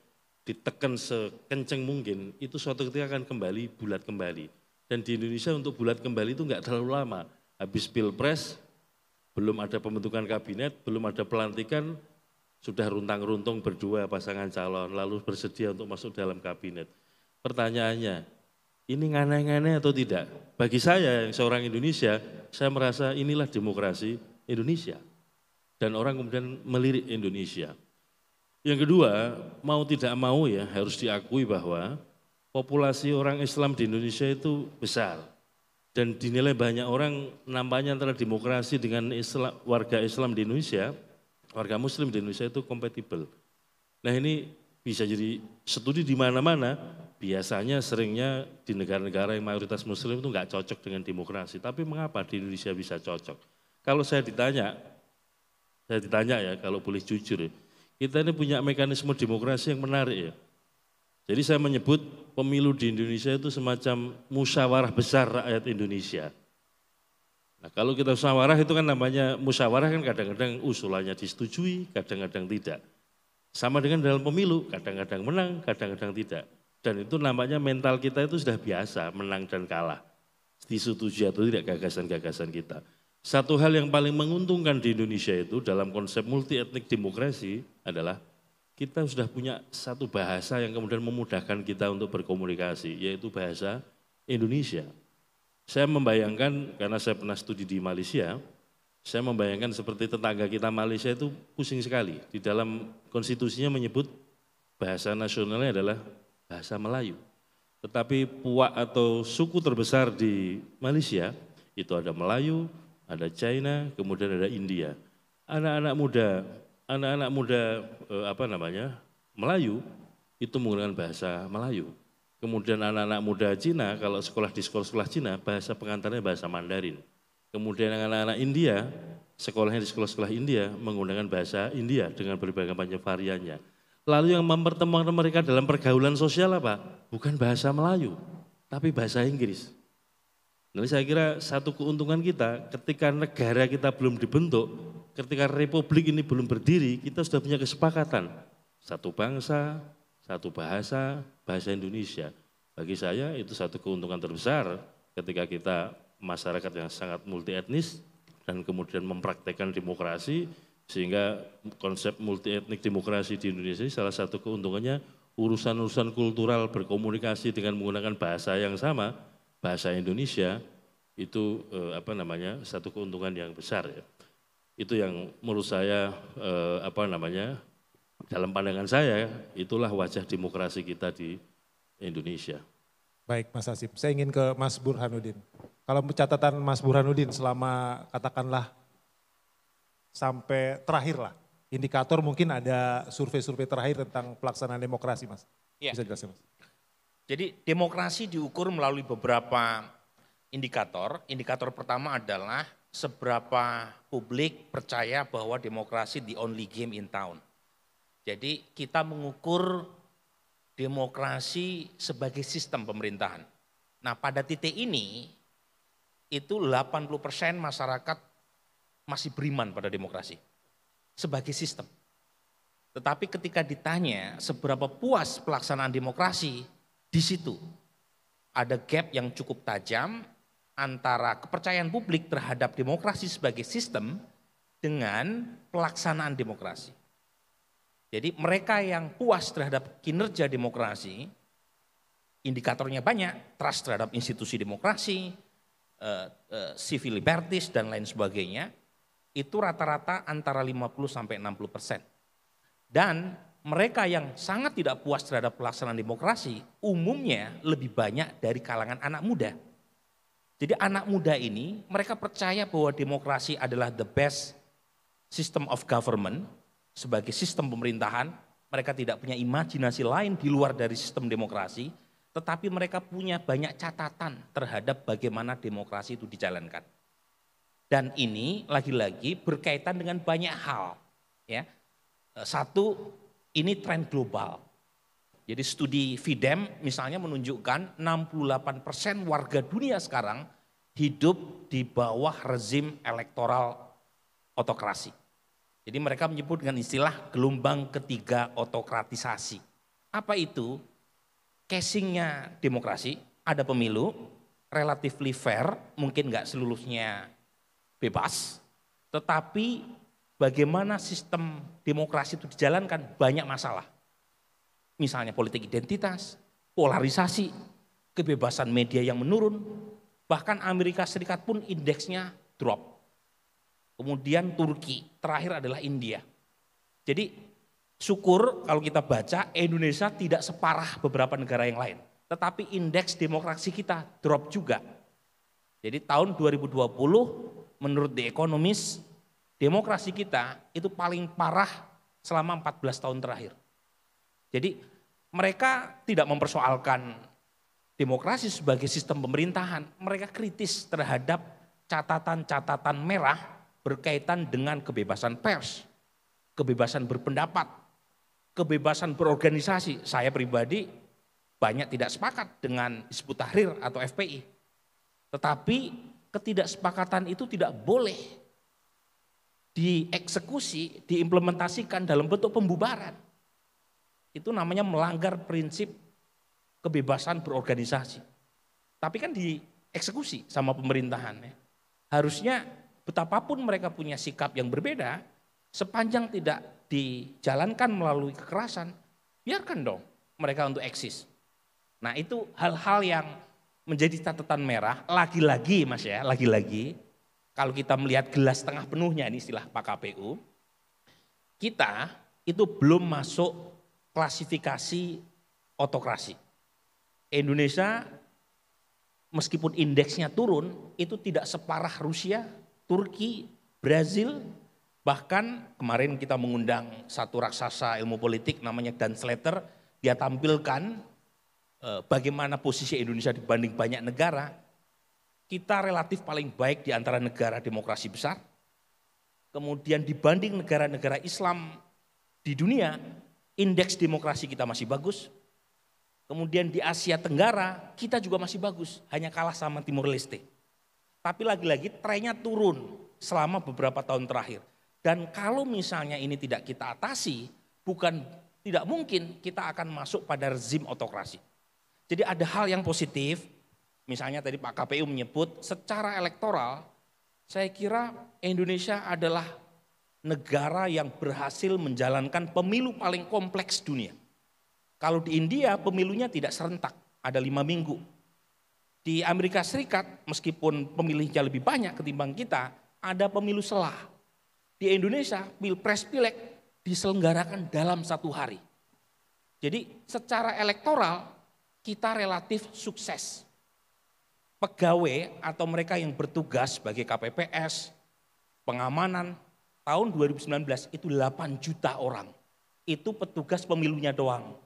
[SPEAKER 2] ditekan sekenceng mungkin, itu suatu ketika akan kembali bulat kembali. Dan di Indonesia untuk bulat kembali itu nggak terlalu lama. Habis pilpres, belum ada pembentukan kabinet, belum ada pelantikan, sudah runtang-runtung berdua pasangan calon, lalu bersedia untuk masuk dalam kabinet pertanyaannya, ini nganeh-nganeh atau tidak? Bagi saya yang seorang Indonesia, saya merasa inilah demokrasi Indonesia. Dan orang kemudian melirik Indonesia. Yang kedua, mau tidak mau ya harus diakui bahwa populasi orang Islam di Indonesia itu besar dan dinilai banyak orang nampaknya antara demokrasi dengan Islam, warga Islam di Indonesia, warga Muslim di Indonesia itu kompatibel. Nah ini bisa jadi studi di mana-mana biasanya seringnya di negara-negara yang mayoritas muslim itu nggak cocok dengan demokrasi. Tapi mengapa di Indonesia bisa cocok? Kalau saya ditanya, saya ditanya ya kalau boleh jujur, ya, kita ini punya mekanisme demokrasi yang menarik ya. Jadi saya menyebut pemilu di Indonesia itu semacam musyawarah besar rakyat Indonesia. Nah kalau kita musyawarah itu kan namanya musyawarah kan kadang-kadang usulannya disetujui, kadang-kadang tidak. Sama dengan dalam pemilu, kadang-kadang menang, kadang-kadang tidak. Dan itu nampaknya mental kita itu sudah biasa menang dan kalah. Disetujui atau tidak gagasan-gagasan kita. Satu hal yang paling menguntungkan di Indonesia itu dalam konsep multi etnik demokrasi adalah kita sudah punya satu bahasa yang kemudian memudahkan kita untuk berkomunikasi, yaitu bahasa Indonesia. Saya membayangkan, karena saya pernah studi di Malaysia, saya membayangkan seperti tetangga kita Malaysia itu pusing sekali. Di dalam konstitusinya menyebut bahasa nasionalnya adalah bahasa Melayu. Tetapi puak atau suku terbesar di Malaysia itu ada Melayu, ada China, kemudian ada India. Anak-anak muda, anak-anak muda eh, apa namanya Melayu itu menggunakan bahasa Melayu. Kemudian anak-anak muda Cina kalau sekolah di sekolah-sekolah Cina bahasa pengantarnya bahasa Mandarin. Kemudian anak-anak India sekolahnya di sekolah-sekolah India menggunakan bahasa India dengan berbagai macam variannya. Lalu yang mempertemukan mereka dalam pergaulan sosial apa? Bukan bahasa Melayu, tapi bahasa Inggris. Jadi saya kira satu keuntungan kita ketika negara kita belum dibentuk, ketika republik ini belum berdiri, kita sudah punya kesepakatan. Satu bangsa, satu bahasa, bahasa Indonesia. Bagi saya itu satu keuntungan terbesar ketika kita masyarakat yang sangat multi etnis dan kemudian mempraktekkan demokrasi, sehingga konsep multi etnik demokrasi di Indonesia ini salah satu keuntungannya urusan-urusan kultural berkomunikasi dengan menggunakan bahasa yang sama, bahasa Indonesia itu eh, apa namanya satu keuntungan yang besar ya. Itu yang menurut saya eh, apa namanya dalam pandangan saya itulah wajah demokrasi kita di Indonesia.
[SPEAKER 1] Baik Mas Asip, saya ingin ke Mas Burhanuddin. Kalau catatan Mas Burhanuddin selama katakanlah sampai terakhir lah. Indikator mungkin ada survei-survei terakhir tentang pelaksanaan demokrasi, Mas.
[SPEAKER 3] Ya. Bisa jelasin, Mas. Jadi demokrasi diukur melalui beberapa indikator. Indikator pertama adalah seberapa publik percaya bahwa demokrasi the only game in town. Jadi kita mengukur demokrasi sebagai sistem pemerintahan. Nah pada titik ini itu 80% masyarakat masih beriman pada demokrasi sebagai sistem. Tetapi ketika ditanya seberapa puas pelaksanaan demokrasi, di situ ada gap yang cukup tajam antara kepercayaan publik terhadap demokrasi sebagai sistem dengan pelaksanaan demokrasi. Jadi mereka yang puas terhadap kinerja demokrasi, indikatornya banyak, trust terhadap institusi demokrasi, eh, eh, civil liberties dan lain sebagainya itu rata-rata antara 50 sampai 60 persen. Dan mereka yang sangat tidak puas terhadap pelaksanaan demokrasi umumnya lebih banyak dari kalangan anak muda. Jadi anak muda ini mereka percaya bahwa demokrasi adalah the best system of government sebagai sistem pemerintahan. Mereka tidak punya imajinasi lain di luar dari sistem demokrasi, tetapi mereka punya banyak catatan terhadap bagaimana demokrasi itu dijalankan. Dan ini lagi-lagi berkaitan dengan banyak hal. Ya. Eh, satu, ini tren global. Jadi studi Fidem misalnya menunjukkan 68 persen warga dunia sekarang hidup di bawah rezim elektoral otokrasi. Jadi mereka menyebut dengan istilah gelombang ketiga otokratisasi. Apa itu? Casingnya demokrasi, ada pemilu, relatively fair, mungkin nggak seluruhnya bebas, tetapi bagaimana sistem demokrasi itu dijalankan banyak masalah. Misalnya politik identitas, polarisasi, kebebasan media yang menurun, bahkan Amerika Serikat pun indeksnya drop. Kemudian Turki, terakhir adalah India. Jadi syukur kalau kita baca Indonesia tidak separah beberapa negara yang lain. Tetapi indeks demokrasi kita drop juga. Jadi tahun 2020 menurut The Economist, demokrasi kita itu paling parah selama 14 tahun terakhir. Jadi mereka tidak mempersoalkan demokrasi sebagai sistem pemerintahan. Mereka kritis terhadap catatan-catatan merah berkaitan dengan kebebasan pers, kebebasan berpendapat, kebebasan berorganisasi. Saya pribadi banyak tidak sepakat dengan Hizbut Tahrir atau FPI. Tetapi ketidaksepakatan itu tidak boleh dieksekusi, diimplementasikan dalam bentuk pembubaran. Itu namanya melanggar prinsip kebebasan berorganisasi. Tapi kan dieksekusi sama pemerintahan. Ya. Harusnya betapapun mereka punya sikap yang berbeda, sepanjang tidak dijalankan melalui kekerasan, biarkan dong mereka untuk eksis. Nah itu hal-hal yang menjadi catatan merah, lagi-lagi mas ya, lagi-lagi kalau kita melihat gelas setengah penuhnya ini istilah Pak KPU, kita itu belum masuk klasifikasi otokrasi. Indonesia meskipun indeksnya turun, itu tidak separah Rusia, Turki, Brazil, bahkan kemarin kita mengundang satu raksasa ilmu politik namanya Dan Slater, dia tampilkan Eh, bagaimana posisi Indonesia dibanding banyak negara, kita relatif paling baik di antara negara demokrasi besar. Kemudian dibanding negara-negara Islam di dunia, indeks demokrasi kita masih bagus. Kemudian di Asia Tenggara kita juga masih bagus, hanya kalah sama Timur Leste. Tapi lagi-lagi trennya turun selama beberapa tahun terakhir. Dan kalau misalnya ini tidak kita atasi, bukan tidak mungkin kita akan masuk pada rezim otokrasi. Jadi ada hal yang positif, misalnya tadi Pak KPU menyebut secara elektoral, saya kira Indonesia adalah negara yang berhasil menjalankan pemilu paling kompleks dunia. Kalau di India pemilunya tidak serentak, ada lima minggu. Di Amerika Serikat meskipun pemilihnya lebih banyak ketimbang kita, ada pemilu selah. Di Indonesia pilpres pilek diselenggarakan dalam satu hari. Jadi secara elektoral kita relatif sukses. Pegawai atau mereka yang bertugas sebagai KPPS, pengamanan, tahun 2019 itu 8 juta orang. Itu petugas pemilunya doang.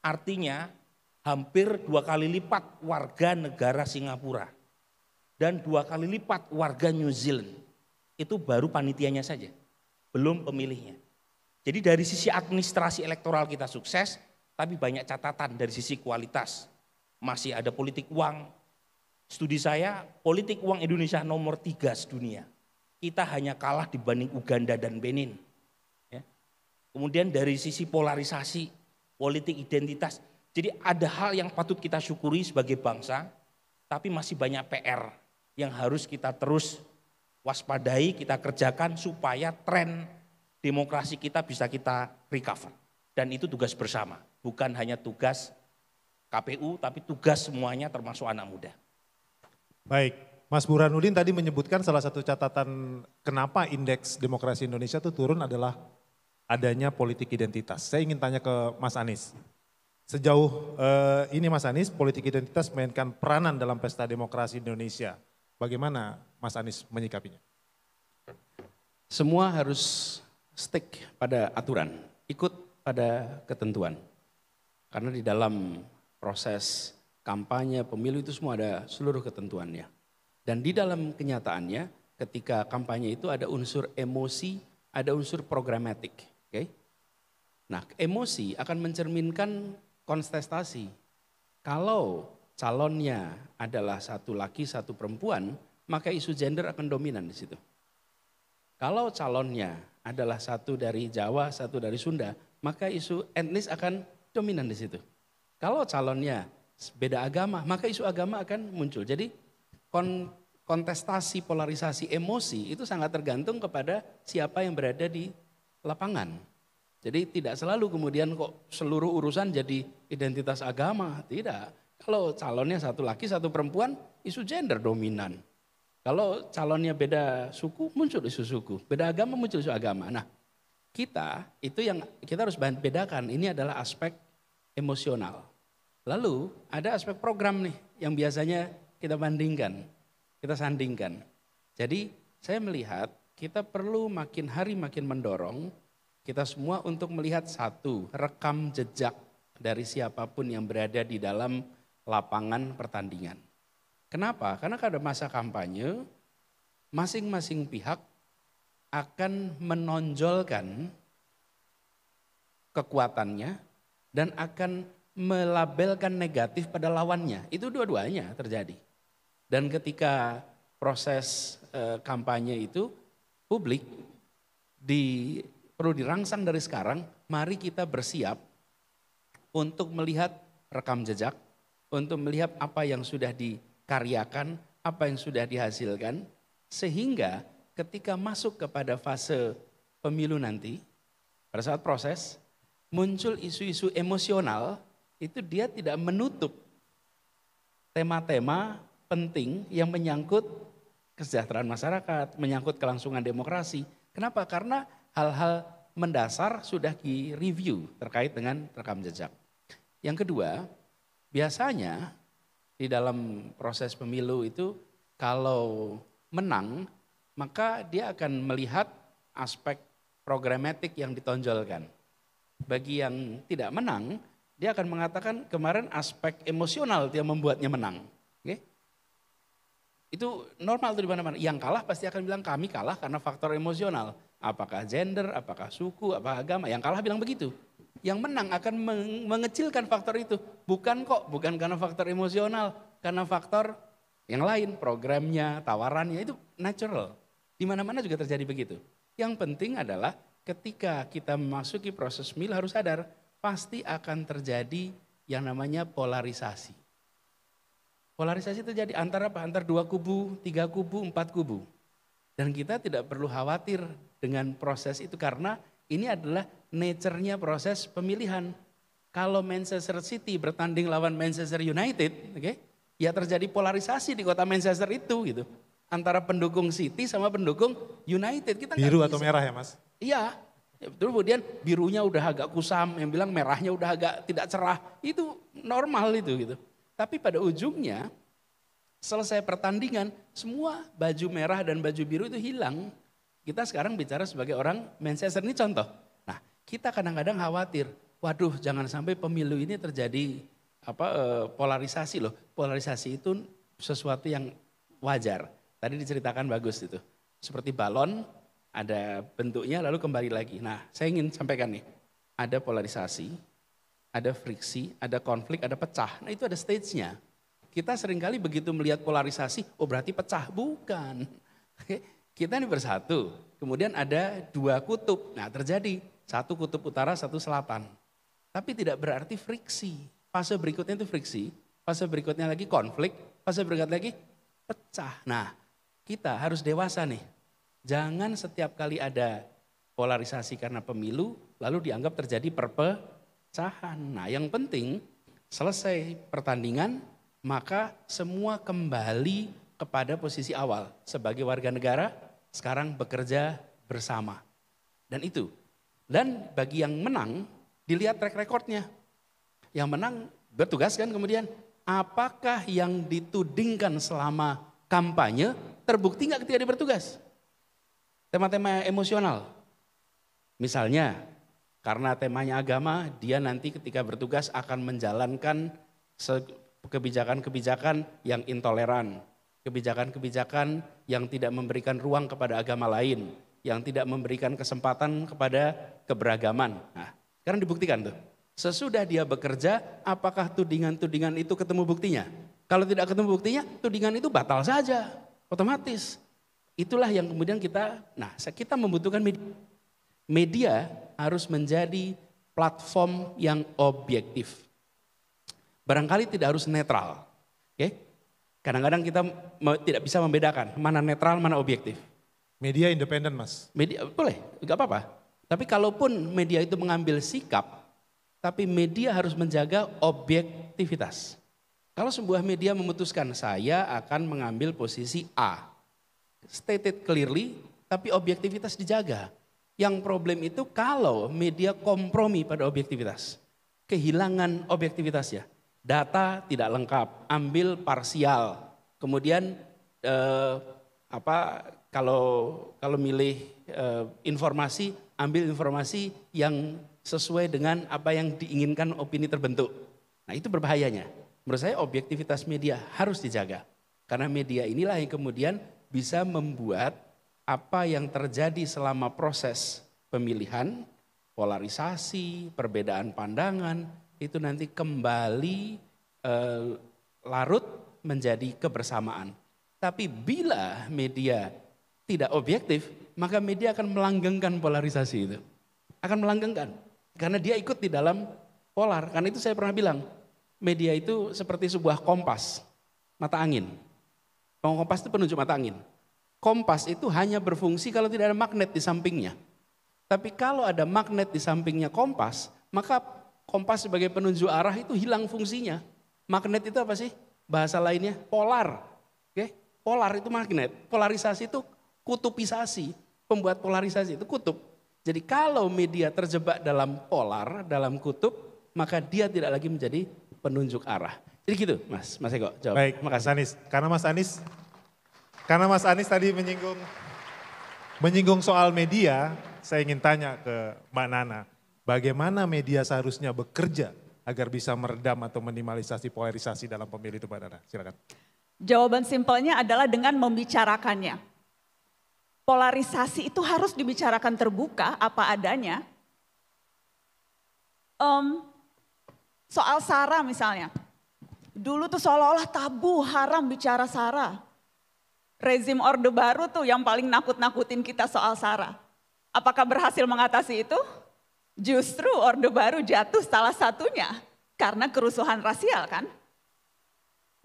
[SPEAKER 3] Artinya hampir dua kali lipat warga negara Singapura. Dan dua kali lipat warga New Zealand. Itu baru panitianya saja, belum pemilihnya. Jadi dari sisi administrasi elektoral kita sukses, tapi banyak catatan dari sisi kualitas. Masih ada politik uang. Studi saya, politik uang Indonesia nomor tiga sedunia. Kita hanya kalah dibanding Uganda dan Benin. Ya. Kemudian dari sisi polarisasi, politik identitas. Jadi ada hal yang patut kita syukuri sebagai bangsa, tapi masih banyak PR yang harus kita terus waspadai, kita kerjakan supaya tren demokrasi kita bisa kita recover. Dan itu tugas bersama bukan hanya tugas KPU tapi tugas semuanya termasuk anak muda.
[SPEAKER 1] Baik, Mas Burhanuddin tadi menyebutkan salah satu catatan kenapa indeks demokrasi Indonesia itu turun adalah adanya politik identitas. Saya ingin tanya ke Mas Anies. Sejauh eh, ini Mas Anies, politik identitas memainkan peranan dalam pesta demokrasi Indonesia. Bagaimana Mas Anies menyikapinya?
[SPEAKER 3] Semua harus stick pada aturan, ikut pada ketentuan. Karena di dalam proses kampanye, pemilu itu semua ada seluruh ketentuannya. Dan di dalam kenyataannya ketika kampanye itu ada unsur emosi, ada unsur programatik. Oke? Nah emosi akan mencerminkan kontestasi. Kalau calonnya adalah satu laki, satu perempuan, maka isu gender akan dominan di situ. Kalau calonnya adalah satu dari Jawa, satu dari Sunda, maka isu etnis akan dominan di situ. Kalau calonnya beda agama, maka isu agama akan muncul. Jadi kon kontestasi, polarisasi emosi itu sangat tergantung kepada siapa yang berada di lapangan. Jadi tidak selalu kemudian kok seluruh urusan jadi identitas agama, tidak. Kalau calonnya satu laki, satu perempuan, isu gender dominan. Kalau calonnya beda suku, muncul isu suku. Beda agama, muncul isu agama. Nah, kita itu yang kita harus bedakan ini adalah aspek emosional. Lalu ada aspek program nih yang biasanya kita bandingkan, kita sandingkan. Jadi saya melihat kita perlu makin hari makin mendorong kita semua untuk melihat satu rekam jejak dari siapapun yang berada di dalam lapangan pertandingan. Kenapa? Karena pada masa kampanye masing-masing pihak akan menonjolkan kekuatannya dan akan melabelkan negatif pada lawannya. Itu dua-duanya terjadi. Dan ketika proses eh, kampanye itu publik di perlu dirangsang dari sekarang, mari kita bersiap untuk melihat rekam jejak, untuk melihat apa yang sudah dikaryakan, apa yang sudah dihasilkan sehingga ketika masuk kepada fase pemilu nanti, pada saat proses, muncul isu-isu emosional, itu dia tidak menutup tema-tema penting yang menyangkut kesejahteraan masyarakat, menyangkut kelangsungan demokrasi. Kenapa? Karena hal-hal mendasar sudah di-review terkait dengan rekam jejak. Yang kedua, biasanya di dalam proses pemilu itu kalau menang maka dia akan melihat aspek programatik yang ditonjolkan. Bagi yang tidak menang, dia akan mengatakan kemarin aspek emosional yang membuatnya menang. Okay? Itu normal tuh di mana-mana. Yang kalah pasti akan bilang kami kalah karena faktor emosional. Apakah gender, apakah suku, apakah agama. Yang kalah bilang begitu. Yang menang akan mengecilkan faktor itu. Bukan kok, bukan karena faktor emosional. Karena faktor yang lain, programnya, tawarannya itu natural. Di mana-mana juga terjadi begitu. Yang penting adalah ketika kita memasuki proses mil harus sadar pasti akan terjadi yang namanya polarisasi. Polarisasi terjadi antara apa? Antara dua kubu, tiga kubu, empat kubu. Dan kita tidak perlu khawatir dengan proses itu karena ini adalah nature-nya proses pemilihan. Kalau Manchester City bertanding lawan Manchester United, oke, okay, ya terjadi polarisasi di kota Manchester itu gitu antara pendukung City sama pendukung United. Kita Biru atau merah ya mas? Iya. Ya, Terus kemudian birunya udah agak kusam, yang bilang merahnya udah agak tidak cerah. Itu normal itu gitu. Tapi pada ujungnya selesai pertandingan semua baju merah dan baju biru itu hilang. Kita sekarang bicara sebagai orang Manchester ini contoh. Nah, kita kadang-kadang khawatir, waduh jangan sampai pemilu ini terjadi apa eh, polarisasi loh. Polarisasi itu sesuatu yang wajar. Tadi diceritakan bagus itu. Seperti balon, ada bentuknya lalu kembali lagi. Nah, saya ingin sampaikan nih, ada polarisasi, ada friksi, ada konflik, ada pecah. Nah, itu ada stage-nya. Kita seringkali begitu melihat polarisasi, oh berarti pecah. Bukan. Kita ini bersatu, kemudian ada dua kutub. Nah, terjadi satu kutub utara, satu selatan. Tapi tidak berarti friksi. Fase berikutnya itu friksi, fase berikutnya lagi konflik, fase berikutnya lagi pecah. Nah, kita harus dewasa nih. Jangan setiap kali ada polarisasi karena pemilu, lalu dianggap terjadi perpecahan. Nah yang penting selesai pertandingan, maka semua kembali kepada posisi awal. Sebagai warga negara, sekarang bekerja bersama. Dan itu. Dan bagi yang menang, dilihat track recordnya. Yang menang bertugas kan kemudian. Apakah yang ditudingkan selama kampanye Terbukti nggak ketika dia bertugas? Tema-tema emosional. Misalnya, karena temanya agama, dia nanti ketika bertugas akan menjalankan kebijakan-kebijakan yang intoleran, kebijakan-kebijakan yang tidak memberikan ruang kepada agama lain, yang tidak memberikan kesempatan kepada keberagaman. Nah, sekarang dibuktikan tuh. Sesudah dia bekerja, apakah tudingan-tudingan itu ketemu buktinya? Kalau tidak ketemu buktinya, tudingan itu batal saja. Otomatis. Itulah yang kemudian kita, nah kita membutuhkan media. Media harus menjadi platform yang objektif. Barangkali tidak harus netral. Oke? Okay? Kadang-kadang kita tidak bisa membedakan mana netral, mana objektif. Media independen, Mas. Media boleh, nggak apa-apa. Tapi kalaupun media itu mengambil sikap, tapi media harus menjaga objektivitas. Kalau sebuah media memutuskan saya akan mengambil posisi A, stated clearly, tapi objektivitas dijaga. Yang problem itu kalau media kompromi pada objektivitas, kehilangan objektivitas ya. data tidak lengkap, ambil parsial, kemudian eh, apa kalau kalau milih eh, informasi ambil informasi yang sesuai dengan apa yang diinginkan opini terbentuk. Nah itu berbahayanya. Menurut saya objektivitas media harus dijaga. Karena media inilah yang kemudian bisa membuat apa yang terjadi selama proses pemilihan, polarisasi, perbedaan pandangan, itu nanti kembali eh, larut menjadi kebersamaan. Tapi bila media tidak objektif, maka media akan melanggengkan polarisasi itu. Akan melanggengkan. Karena dia ikut di dalam polar. Karena itu saya pernah bilang, media itu seperti sebuah kompas, mata angin. Kompas itu penunjuk mata angin. Kompas itu hanya berfungsi kalau tidak ada magnet di sampingnya. Tapi kalau ada magnet di sampingnya kompas, maka kompas sebagai penunjuk arah itu hilang fungsinya. Magnet itu apa sih? Bahasa lainnya polar. Oke? Polar itu magnet, polarisasi itu kutupisasi. Pembuat polarisasi itu kutub. Jadi kalau media terjebak dalam polar, dalam kutub, maka dia tidak lagi menjadi penunjuk arah. Jadi gitu, Mas. Mas Eko, jawab. Baik, makasih. Mas Anies. Karena Mas Anies
[SPEAKER 1] karena Mas Anies tadi menyinggung menyinggung soal media, saya ingin tanya ke Mbak Nana, bagaimana media seharusnya bekerja agar bisa meredam atau minimalisasi polarisasi dalam pemilih itu, Mbak Nana? Silakan.
[SPEAKER 4] Jawaban simpelnya adalah dengan membicarakannya. Polarisasi itu harus dibicarakan terbuka apa adanya. Um, Soal Sarah misalnya. Dulu tuh seolah-olah tabu haram bicara Sarah. Rezim Orde Baru tuh yang paling nakut-nakutin kita soal Sarah. Apakah berhasil mengatasi itu? Justru Orde Baru jatuh salah satunya karena kerusuhan rasial kan?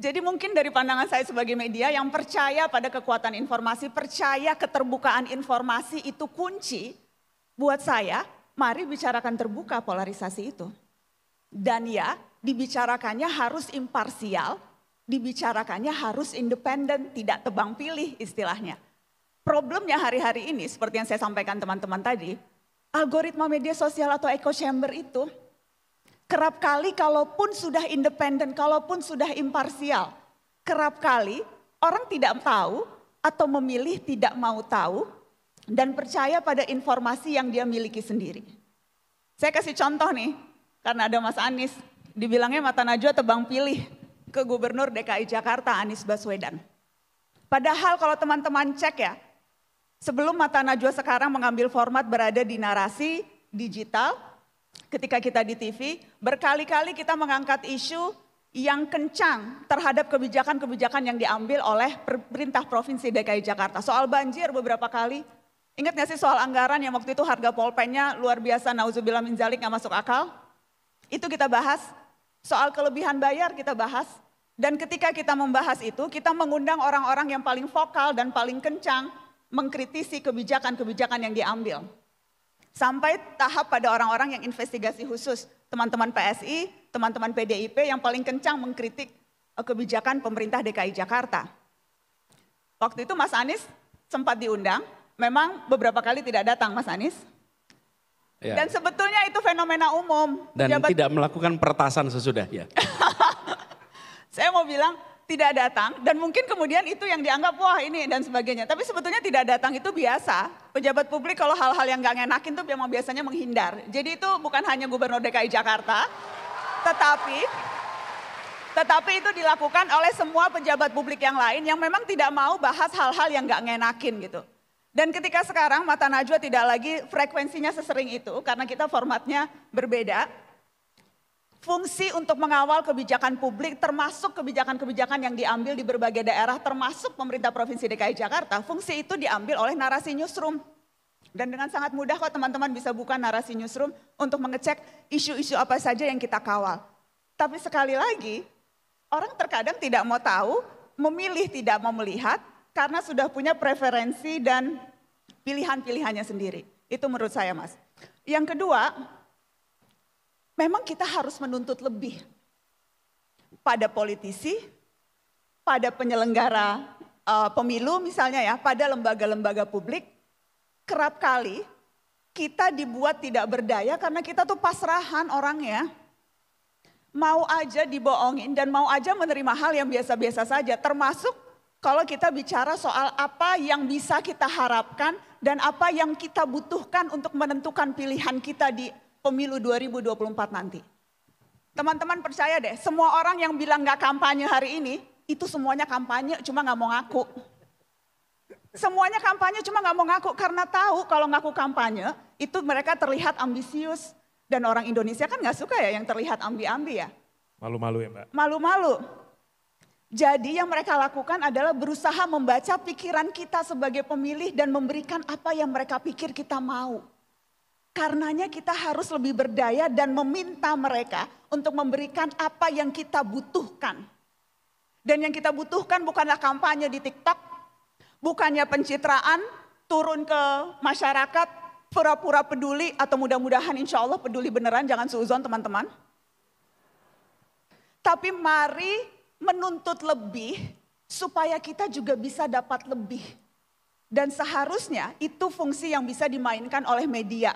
[SPEAKER 4] Jadi mungkin dari pandangan saya sebagai media yang percaya pada kekuatan informasi, percaya keterbukaan informasi itu kunci buat saya, mari bicarakan terbuka polarisasi itu. Dan ya, dibicarakannya harus imparsial, dibicarakannya harus independen, tidak tebang pilih istilahnya. Problemnya hari-hari ini seperti yang saya sampaikan teman-teman tadi, algoritma media sosial atau echo chamber itu kerap kali kalaupun sudah independen, kalaupun sudah imparsial, kerap kali orang tidak tahu atau memilih tidak mau tahu dan percaya pada informasi yang dia miliki sendiri. Saya kasih contoh nih, karena ada Mas Anies, dibilangnya mata najwa tebang pilih ke Gubernur DKI Jakarta Anies Baswedan. Padahal kalau teman-teman cek ya, sebelum mata najwa sekarang mengambil format berada di narasi digital, ketika kita di TV, berkali-kali kita mengangkat isu yang kencang terhadap kebijakan-kebijakan yang diambil oleh perintah Provinsi DKI Jakarta. Soal banjir beberapa kali, ingat gak sih soal anggaran yang waktu itu harga polpennya luar biasa, nauzubillah minzalik gak masuk akal? Itu kita bahas. Soal kelebihan bayar kita bahas. Dan ketika kita membahas itu, kita mengundang orang-orang yang paling vokal dan paling kencang mengkritisi kebijakan-kebijakan yang diambil. Sampai tahap pada orang-orang yang investigasi khusus, teman-teman PSI, teman-teman PDIP yang paling kencang mengkritik eh, kebijakan pemerintah DKI Jakarta. Waktu itu Mas Anies sempat diundang, memang beberapa kali tidak datang Mas Anies, Ya. Dan sebetulnya itu fenomena umum. Dan Jabat... tidak
[SPEAKER 3] melakukan peretasan sesudahnya.
[SPEAKER 4] Saya mau bilang tidak datang dan mungkin kemudian itu yang dianggap wah ini dan sebagainya. Tapi sebetulnya tidak datang itu biasa. Pejabat publik kalau hal-hal yang gak ngenakin tuh memang biasanya menghindar. Jadi itu bukan hanya Gubernur DKI Jakarta, tetapi tetapi itu dilakukan oleh semua pejabat publik yang lain yang memang tidak mau bahas hal-hal yang gak ngenakin gitu. Dan ketika sekarang mata najwa tidak lagi frekuensinya sesering itu karena kita formatnya berbeda. Fungsi untuk mengawal kebijakan publik termasuk kebijakan-kebijakan yang diambil di berbagai daerah termasuk pemerintah Provinsi DKI Jakarta, fungsi itu diambil oleh narasi newsroom. Dan dengan sangat mudah kok teman-teman bisa buka narasi newsroom untuk mengecek isu-isu apa saja yang kita kawal. Tapi sekali lagi, orang terkadang tidak mau tahu, memilih tidak mau melihat, karena sudah punya preferensi dan pilihan-pilihannya sendiri. Itu menurut saya mas. Yang kedua, memang kita harus menuntut lebih pada politisi, pada penyelenggara uh, pemilu misalnya ya, pada lembaga-lembaga publik. Kerap kali kita dibuat tidak berdaya karena kita tuh pasrahan orangnya. Mau aja dibohongin dan mau aja menerima hal yang biasa-biasa saja termasuk kalau kita bicara soal apa yang bisa kita harapkan dan apa yang kita butuhkan untuk menentukan pilihan kita di pemilu 2024 nanti. Teman-teman percaya deh, semua orang yang bilang gak kampanye hari ini, itu semuanya kampanye cuma gak mau ngaku. Semuanya kampanye cuma gak mau ngaku karena tahu kalau ngaku kampanye itu mereka terlihat ambisius. Dan orang Indonesia kan gak suka ya yang terlihat ambi-ambi ya.
[SPEAKER 1] Malu-malu ya mbak?
[SPEAKER 4] Malu-malu. Jadi yang mereka lakukan adalah berusaha membaca pikiran kita sebagai pemilih dan memberikan apa yang mereka pikir kita mau. Karenanya kita harus lebih berdaya dan meminta mereka untuk memberikan apa yang kita butuhkan. Dan yang kita butuhkan bukanlah kampanye di TikTok, bukannya pencitraan, turun ke masyarakat, pura-pura peduli atau mudah-mudahan insya Allah peduli beneran, jangan suzon teman-teman. Tapi mari menuntut lebih supaya kita juga bisa dapat lebih. Dan seharusnya itu fungsi yang bisa dimainkan oleh media.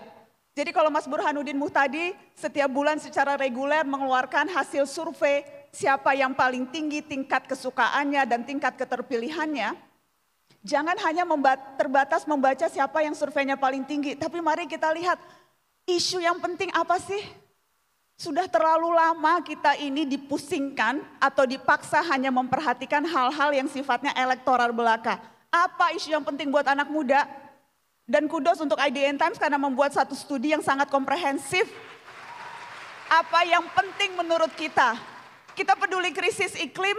[SPEAKER 4] Jadi kalau Mas Burhanuddin Muhtadi setiap bulan secara reguler mengeluarkan hasil survei siapa yang paling tinggi tingkat kesukaannya dan tingkat keterpilihannya, jangan hanya terbatas membaca siapa yang surveinya paling tinggi, tapi mari kita lihat isu yang penting apa sih? Sudah terlalu lama kita ini dipusingkan atau dipaksa hanya memperhatikan hal-hal yang sifatnya elektoral belaka. Apa isu yang penting buat anak muda? Dan kudos untuk IDN Times karena membuat satu studi yang sangat komprehensif. Apa yang penting menurut kita? Kita peduli krisis iklim,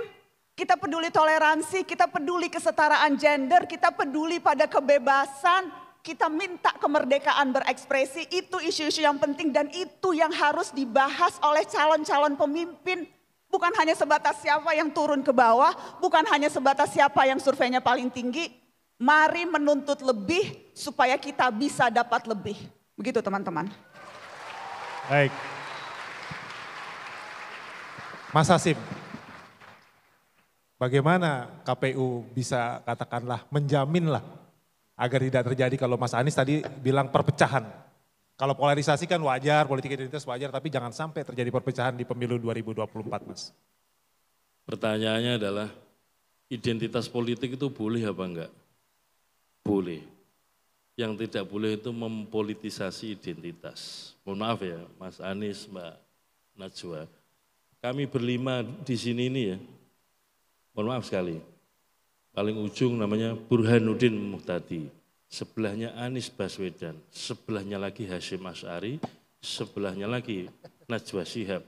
[SPEAKER 4] kita peduli toleransi, kita peduli kesetaraan gender, kita peduli pada kebebasan, kita minta kemerdekaan berekspresi, itu isu-isu yang penting dan itu yang harus dibahas oleh calon-calon pemimpin. Bukan hanya sebatas siapa yang turun ke bawah, bukan hanya sebatas siapa yang surveinya paling tinggi. Mari menuntut lebih supaya kita bisa dapat lebih. Begitu teman-teman.
[SPEAKER 1] Baik. Mas Hasim, bagaimana KPU bisa katakanlah menjaminlah agar tidak terjadi kalau Mas Anies tadi bilang perpecahan. Kalau polarisasi kan wajar, politik identitas wajar, tapi jangan sampai terjadi perpecahan di pemilu 2024, Mas.
[SPEAKER 2] Pertanyaannya adalah, identitas politik itu boleh apa enggak? Boleh. Yang tidak boleh itu mempolitisasi identitas. Mohon maaf ya, Mas Anies, Mbak Najwa. Kami berlima di sini ini ya, mohon maaf sekali, paling ujung namanya Burhanuddin Muhtadi, sebelahnya Anis Baswedan, sebelahnya lagi Hashim As'ari, sebelahnya lagi Najwa Sihab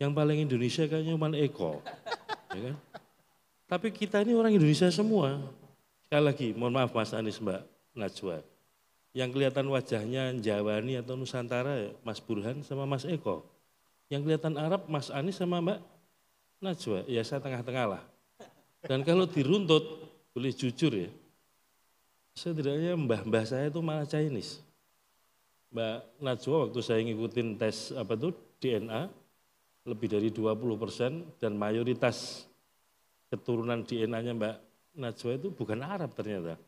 [SPEAKER 2] Yang paling Indonesia kayaknya cuma Eko. Ya kan? Tapi kita ini orang Indonesia semua. Sekali lagi, mohon maaf Mas Anis Mbak Najwa. Yang kelihatan wajahnya Jawani atau Nusantara Mas Burhan sama Mas Eko. Yang kelihatan Arab Mas Anis sama Mbak Najwa. Ya saya tengah-tengah lah. Dan kalau diruntut boleh jujur ya, setidaknya mbah-mbah saya itu malah Chinese. Mbak Najwa waktu saya ngikutin tes apa tuh DNA lebih dari 20 persen dan mayoritas keturunan DNA-nya Mbak Najwa itu bukan Arab ternyata.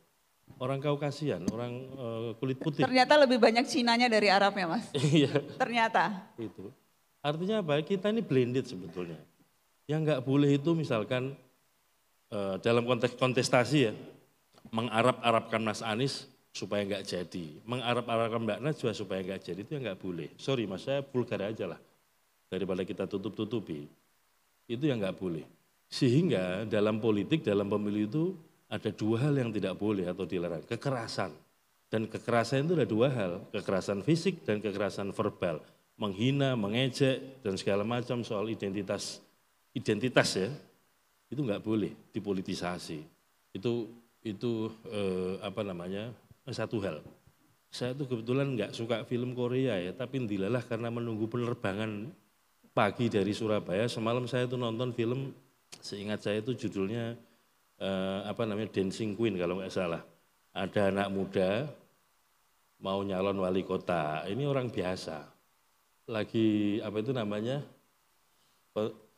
[SPEAKER 2] Orang Kaukasian, orang uh, kulit putih. Ternyata
[SPEAKER 4] lebih banyak Cinanya dari Arabnya, Mas. Iya. ternyata.
[SPEAKER 2] Itu. Artinya apa? Kita ini blended sebetulnya. Yang nggak boleh itu misalkan Eh, dalam konteks kontestasi ya, mengarap-arapkan Mas Anies supaya nggak jadi, mengarap-arapkan Mbak Najwa supaya nggak jadi itu yang nggak boleh. Sorry mas, saya vulgar aja lah daripada kita tutup-tutupi. Itu yang nggak boleh. Sehingga dalam politik, dalam pemilu itu ada dua hal yang tidak boleh atau dilarang, kekerasan. Dan kekerasan itu ada dua hal, kekerasan fisik dan kekerasan verbal. Menghina, mengejek, dan segala macam soal identitas. Identitas ya, itu nggak boleh dipolitisasi. Itu itu eh, apa namanya satu hal. Saya tuh kebetulan nggak suka film Korea ya, tapi dilalah karena menunggu penerbangan pagi dari Surabaya. Semalam saya tuh nonton film, seingat saya itu judulnya eh, apa namanya Dancing Queen kalau nggak salah. Ada anak muda mau nyalon wali kota, ini orang biasa. Lagi apa itu namanya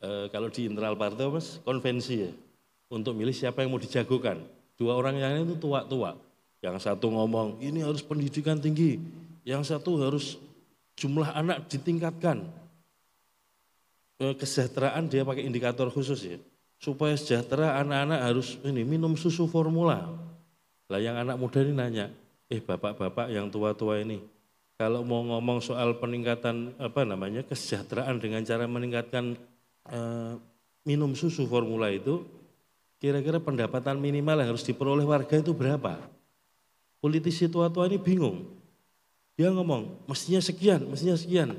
[SPEAKER 2] Eh, kalau di internal partai mas konvensi ya untuk milih siapa yang mau dijagokan. Dua orang yang itu tua-tua. Yang satu ngomong ini harus pendidikan tinggi, yang satu harus jumlah anak ditingkatkan. Eh, kesejahteraan dia pakai indikator khusus ya. Supaya sejahtera anak-anak harus ini minum susu formula. Lah yang anak muda ini nanya, eh bapak-bapak yang tua-tua ini kalau mau ngomong soal peningkatan apa namanya kesejahteraan dengan cara meningkatkan Eh, minum susu formula itu kira-kira pendapatan minimal yang harus diperoleh warga itu berapa? Politisi tua-tua ini bingung. Dia ngomong, mestinya sekian, mestinya sekian.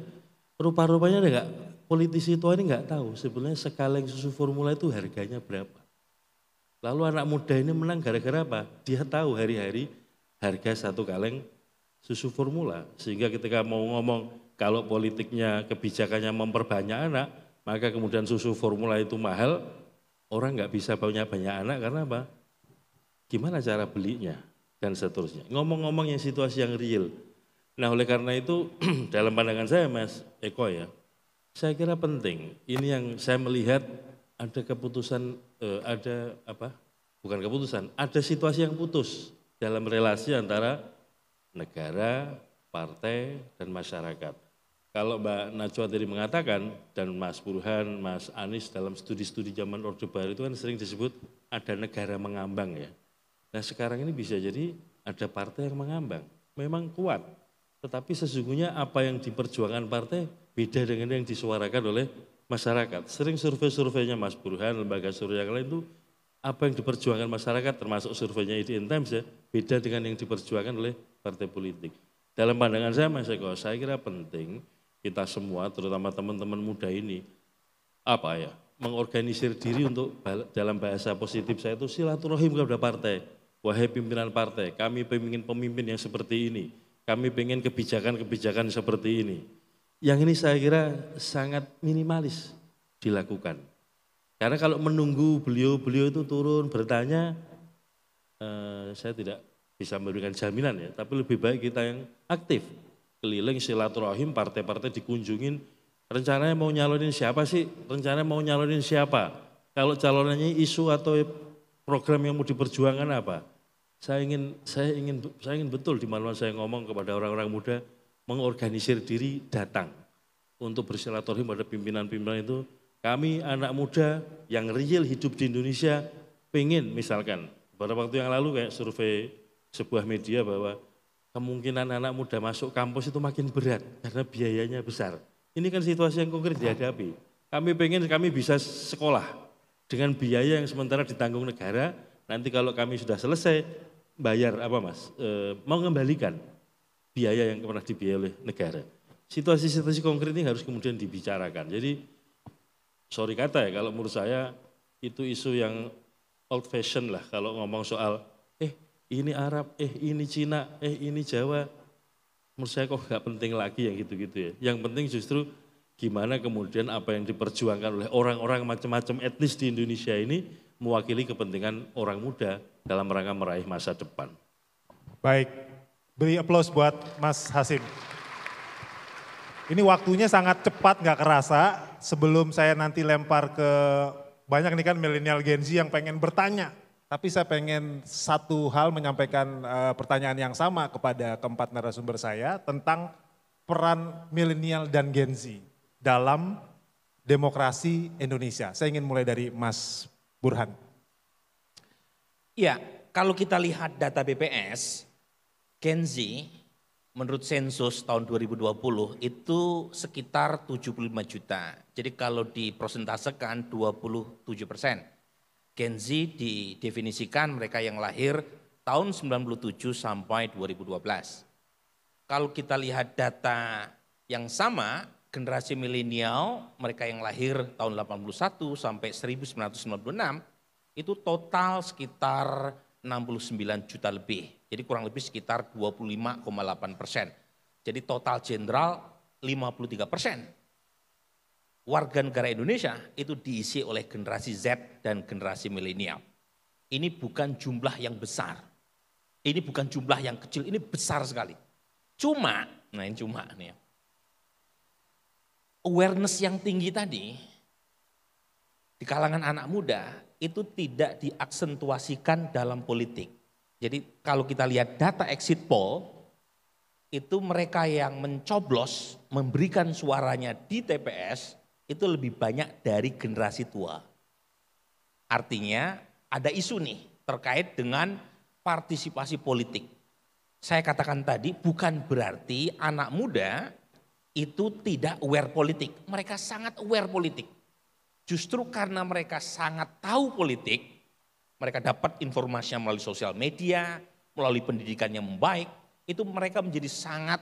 [SPEAKER 2] Rupa-rupanya ada gak, politisi tua ini nggak tahu sebenarnya sekaleng susu formula itu harganya berapa. Lalu anak muda ini menang gara-gara apa? Dia tahu hari-hari harga satu kaleng susu formula. Sehingga ketika mau ngomong kalau politiknya kebijakannya memperbanyak anak, maka kemudian susu formula itu mahal, orang nggak bisa punya banyak anak karena apa? Gimana cara belinya dan seterusnya. Ngomong-ngomong yang situasi yang real. Nah oleh karena itu dalam pandangan saya Mas Eko ya, saya kira penting. Ini yang saya melihat ada keputusan, eh, ada apa? Bukan keputusan, ada situasi yang putus dalam relasi antara negara, partai, dan masyarakat. Kalau Mbak Najwa tadi mengatakan, dan Mas Burhan, Mas Anies dalam studi-studi zaman Orde Baru itu kan sering disebut ada negara mengambang ya. Nah sekarang ini bisa jadi ada partai yang mengambang, memang kuat. Tetapi sesungguhnya apa yang diperjuangkan partai beda dengan yang disuarakan oleh masyarakat. Sering survei-surveinya Mas Burhan, lembaga survei yang lain itu apa yang diperjuangkan masyarakat termasuk surveinya IDN Times ya, beda dengan yang diperjuangkan oleh partai politik. Dalam pandangan saya Mas Eko, saya kira penting kita semua, terutama teman-teman muda ini, apa ya, mengorganisir diri untuk dalam bahasa positif saya itu silaturahim kepada partai. Wahai pimpinan partai, kami pemimpin pemimpin yang seperti ini. Kami pengen kebijakan-kebijakan seperti ini. Yang ini saya kira sangat minimalis dilakukan. Karena kalau menunggu beliau-beliau itu turun bertanya, eh, saya tidak bisa memberikan jaminan ya, tapi lebih baik kita yang aktif keliling silaturahim partai-partai dikunjungin rencananya mau nyalonin siapa sih rencananya mau nyalonin siapa kalau calonannya isu atau program yang mau diperjuangkan apa saya ingin saya ingin saya ingin betul di malam saya ngomong kepada orang-orang muda mengorganisir diri datang untuk bersilaturahim pada pimpinan-pimpinan itu kami anak muda yang real hidup di Indonesia pengen misalkan pada waktu yang lalu kayak survei sebuah media bahwa kemungkinan anak muda masuk kampus itu makin berat karena biayanya besar. Ini kan situasi yang konkret dihadapi. Kami pengen kami bisa sekolah dengan biaya yang sementara ditanggung negara. Nanti kalau kami sudah selesai bayar apa mas, e, mau mengembalikan biaya yang pernah dibiayai oleh negara. Situasi-situasi konkret ini harus kemudian dibicarakan. Jadi sorry kata ya kalau menurut saya itu isu yang old fashion lah kalau ngomong soal ini Arab, eh ini Cina, eh ini Jawa. Menurut saya kok nggak penting lagi yang gitu-gitu ya. Yang penting justru gimana kemudian apa yang diperjuangkan oleh orang-orang macam-macam etnis di Indonesia ini mewakili kepentingan orang muda dalam rangka meraih masa
[SPEAKER 1] depan. Baik, beri aplaus buat Mas Hasim. Ini waktunya sangat cepat nggak kerasa. Sebelum saya nanti lempar ke banyak nih kan milenial Gen Z yang pengen bertanya tapi saya pengen satu hal menyampaikan uh, pertanyaan yang sama kepada keempat narasumber saya tentang peran milenial dan Gen Z dalam demokrasi Indonesia. Saya ingin mulai dari Mas Burhan.
[SPEAKER 3] Iya, kalau kita lihat data BPS, Gen Z menurut sensus tahun 2020 itu sekitar 75 juta. Jadi kalau diprosentasekan 27 persen. Gen Z didefinisikan mereka yang lahir tahun 97 sampai 2012. Kalau kita lihat data yang sama, generasi milenial, mereka yang lahir tahun 81 sampai 1996, itu total sekitar 69 juta lebih. Jadi kurang lebih sekitar 25,8 persen. Jadi total jenderal 53 persen warga negara Indonesia itu diisi oleh generasi Z dan generasi milenial. Ini bukan jumlah yang besar. Ini bukan jumlah yang kecil, ini besar sekali. Cuma, nah ini cuma nih ya. Awareness yang tinggi tadi di kalangan anak muda itu tidak diaksentuasikan dalam politik. Jadi kalau kita lihat data exit poll itu mereka yang mencoblos memberikan suaranya di TPS itu lebih banyak dari generasi tua. Artinya ada isu nih terkait dengan partisipasi politik. Saya katakan tadi bukan berarti anak muda itu tidak aware politik. Mereka sangat aware politik. Justru karena mereka sangat tahu politik, mereka dapat informasinya melalui sosial media, melalui pendidikan yang baik, itu mereka menjadi sangat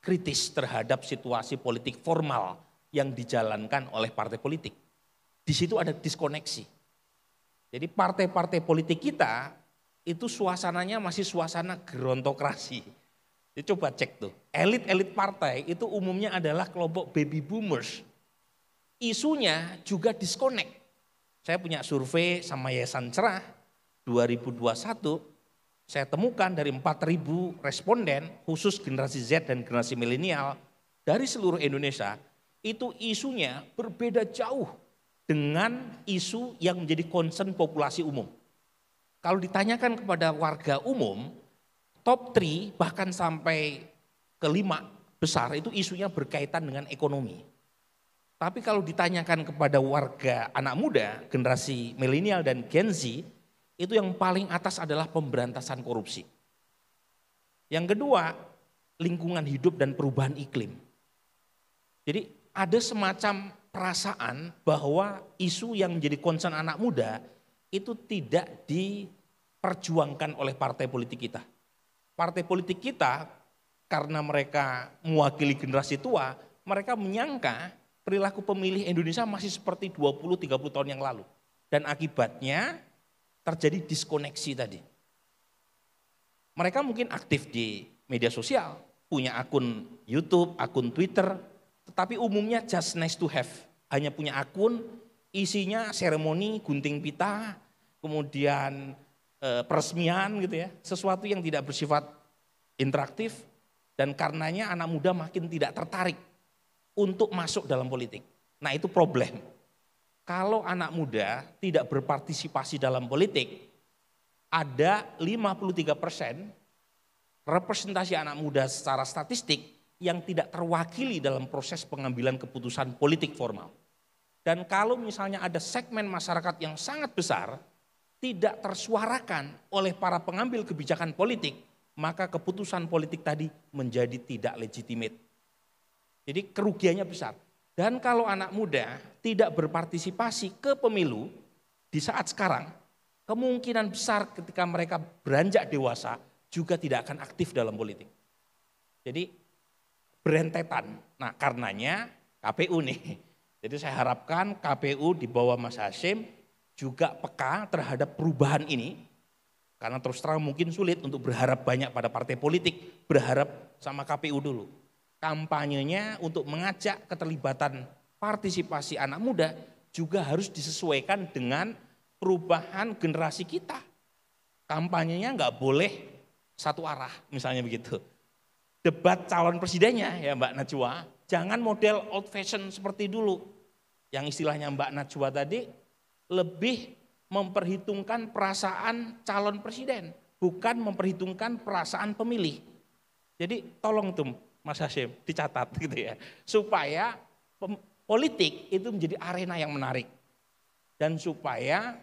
[SPEAKER 3] kritis terhadap situasi politik formal yang dijalankan oleh partai politik. Di situ ada diskoneksi. Jadi partai-partai politik kita itu suasananya masih suasana gerontokrasi. Jadi coba cek tuh, elit-elit partai itu umumnya adalah kelompok baby boomers. Isunya juga disconnect. Saya punya survei sama Yayasan Cerah 2021, saya temukan dari 4.000 responden khusus generasi Z dan generasi milenial dari seluruh Indonesia, itu isunya berbeda jauh dengan isu yang menjadi concern populasi umum. Kalau ditanyakan kepada warga umum, top 3 bahkan sampai kelima besar itu isunya berkaitan dengan ekonomi. Tapi kalau ditanyakan kepada warga anak muda, generasi milenial dan Gen Z, itu yang paling atas adalah pemberantasan korupsi. Yang kedua, lingkungan hidup dan perubahan iklim. Jadi ada semacam perasaan bahwa isu yang menjadi concern anak muda itu tidak diperjuangkan oleh partai politik kita. Partai politik kita karena mereka mewakili generasi tua, mereka menyangka perilaku pemilih Indonesia masih seperti 20-30 tahun yang lalu. Dan akibatnya terjadi diskoneksi tadi. Mereka mungkin aktif di media sosial, punya akun YouTube, akun Twitter, tetapi umumnya just nice to have. Hanya punya akun, isinya seremoni, gunting pita, kemudian e, peresmian gitu ya. Sesuatu yang tidak bersifat interaktif dan karenanya anak muda makin tidak tertarik untuk masuk dalam politik. Nah itu problem. Kalau anak muda tidak berpartisipasi dalam politik, ada 53 persen representasi anak muda secara statistik yang tidak terwakili dalam proses pengambilan keputusan politik formal. Dan kalau misalnya ada segmen masyarakat yang sangat besar, tidak tersuarakan oleh para pengambil kebijakan politik, maka keputusan politik tadi menjadi tidak legitimate. Jadi kerugiannya besar. Dan kalau anak muda tidak berpartisipasi ke pemilu di saat sekarang, kemungkinan besar ketika mereka beranjak dewasa juga tidak akan aktif dalam politik. Jadi berentetan. Nah karenanya KPU nih, jadi saya harapkan KPU di bawah Mas Hasim juga peka terhadap perubahan ini. Karena terus terang mungkin sulit untuk berharap banyak pada partai politik, berharap sama KPU dulu. Kampanyenya untuk mengajak keterlibatan partisipasi anak muda juga harus disesuaikan dengan perubahan generasi kita. Kampanyenya nggak boleh satu arah, misalnya begitu debat calon presidennya ya Mbak Najwa, jangan model old fashion seperti dulu. Yang istilahnya Mbak Najwa tadi lebih memperhitungkan perasaan calon presiden, bukan memperhitungkan perasaan pemilih. Jadi tolong tuh Mas Hashim dicatat gitu ya, supaya politik itu menjadi arena yang menarik dan supaya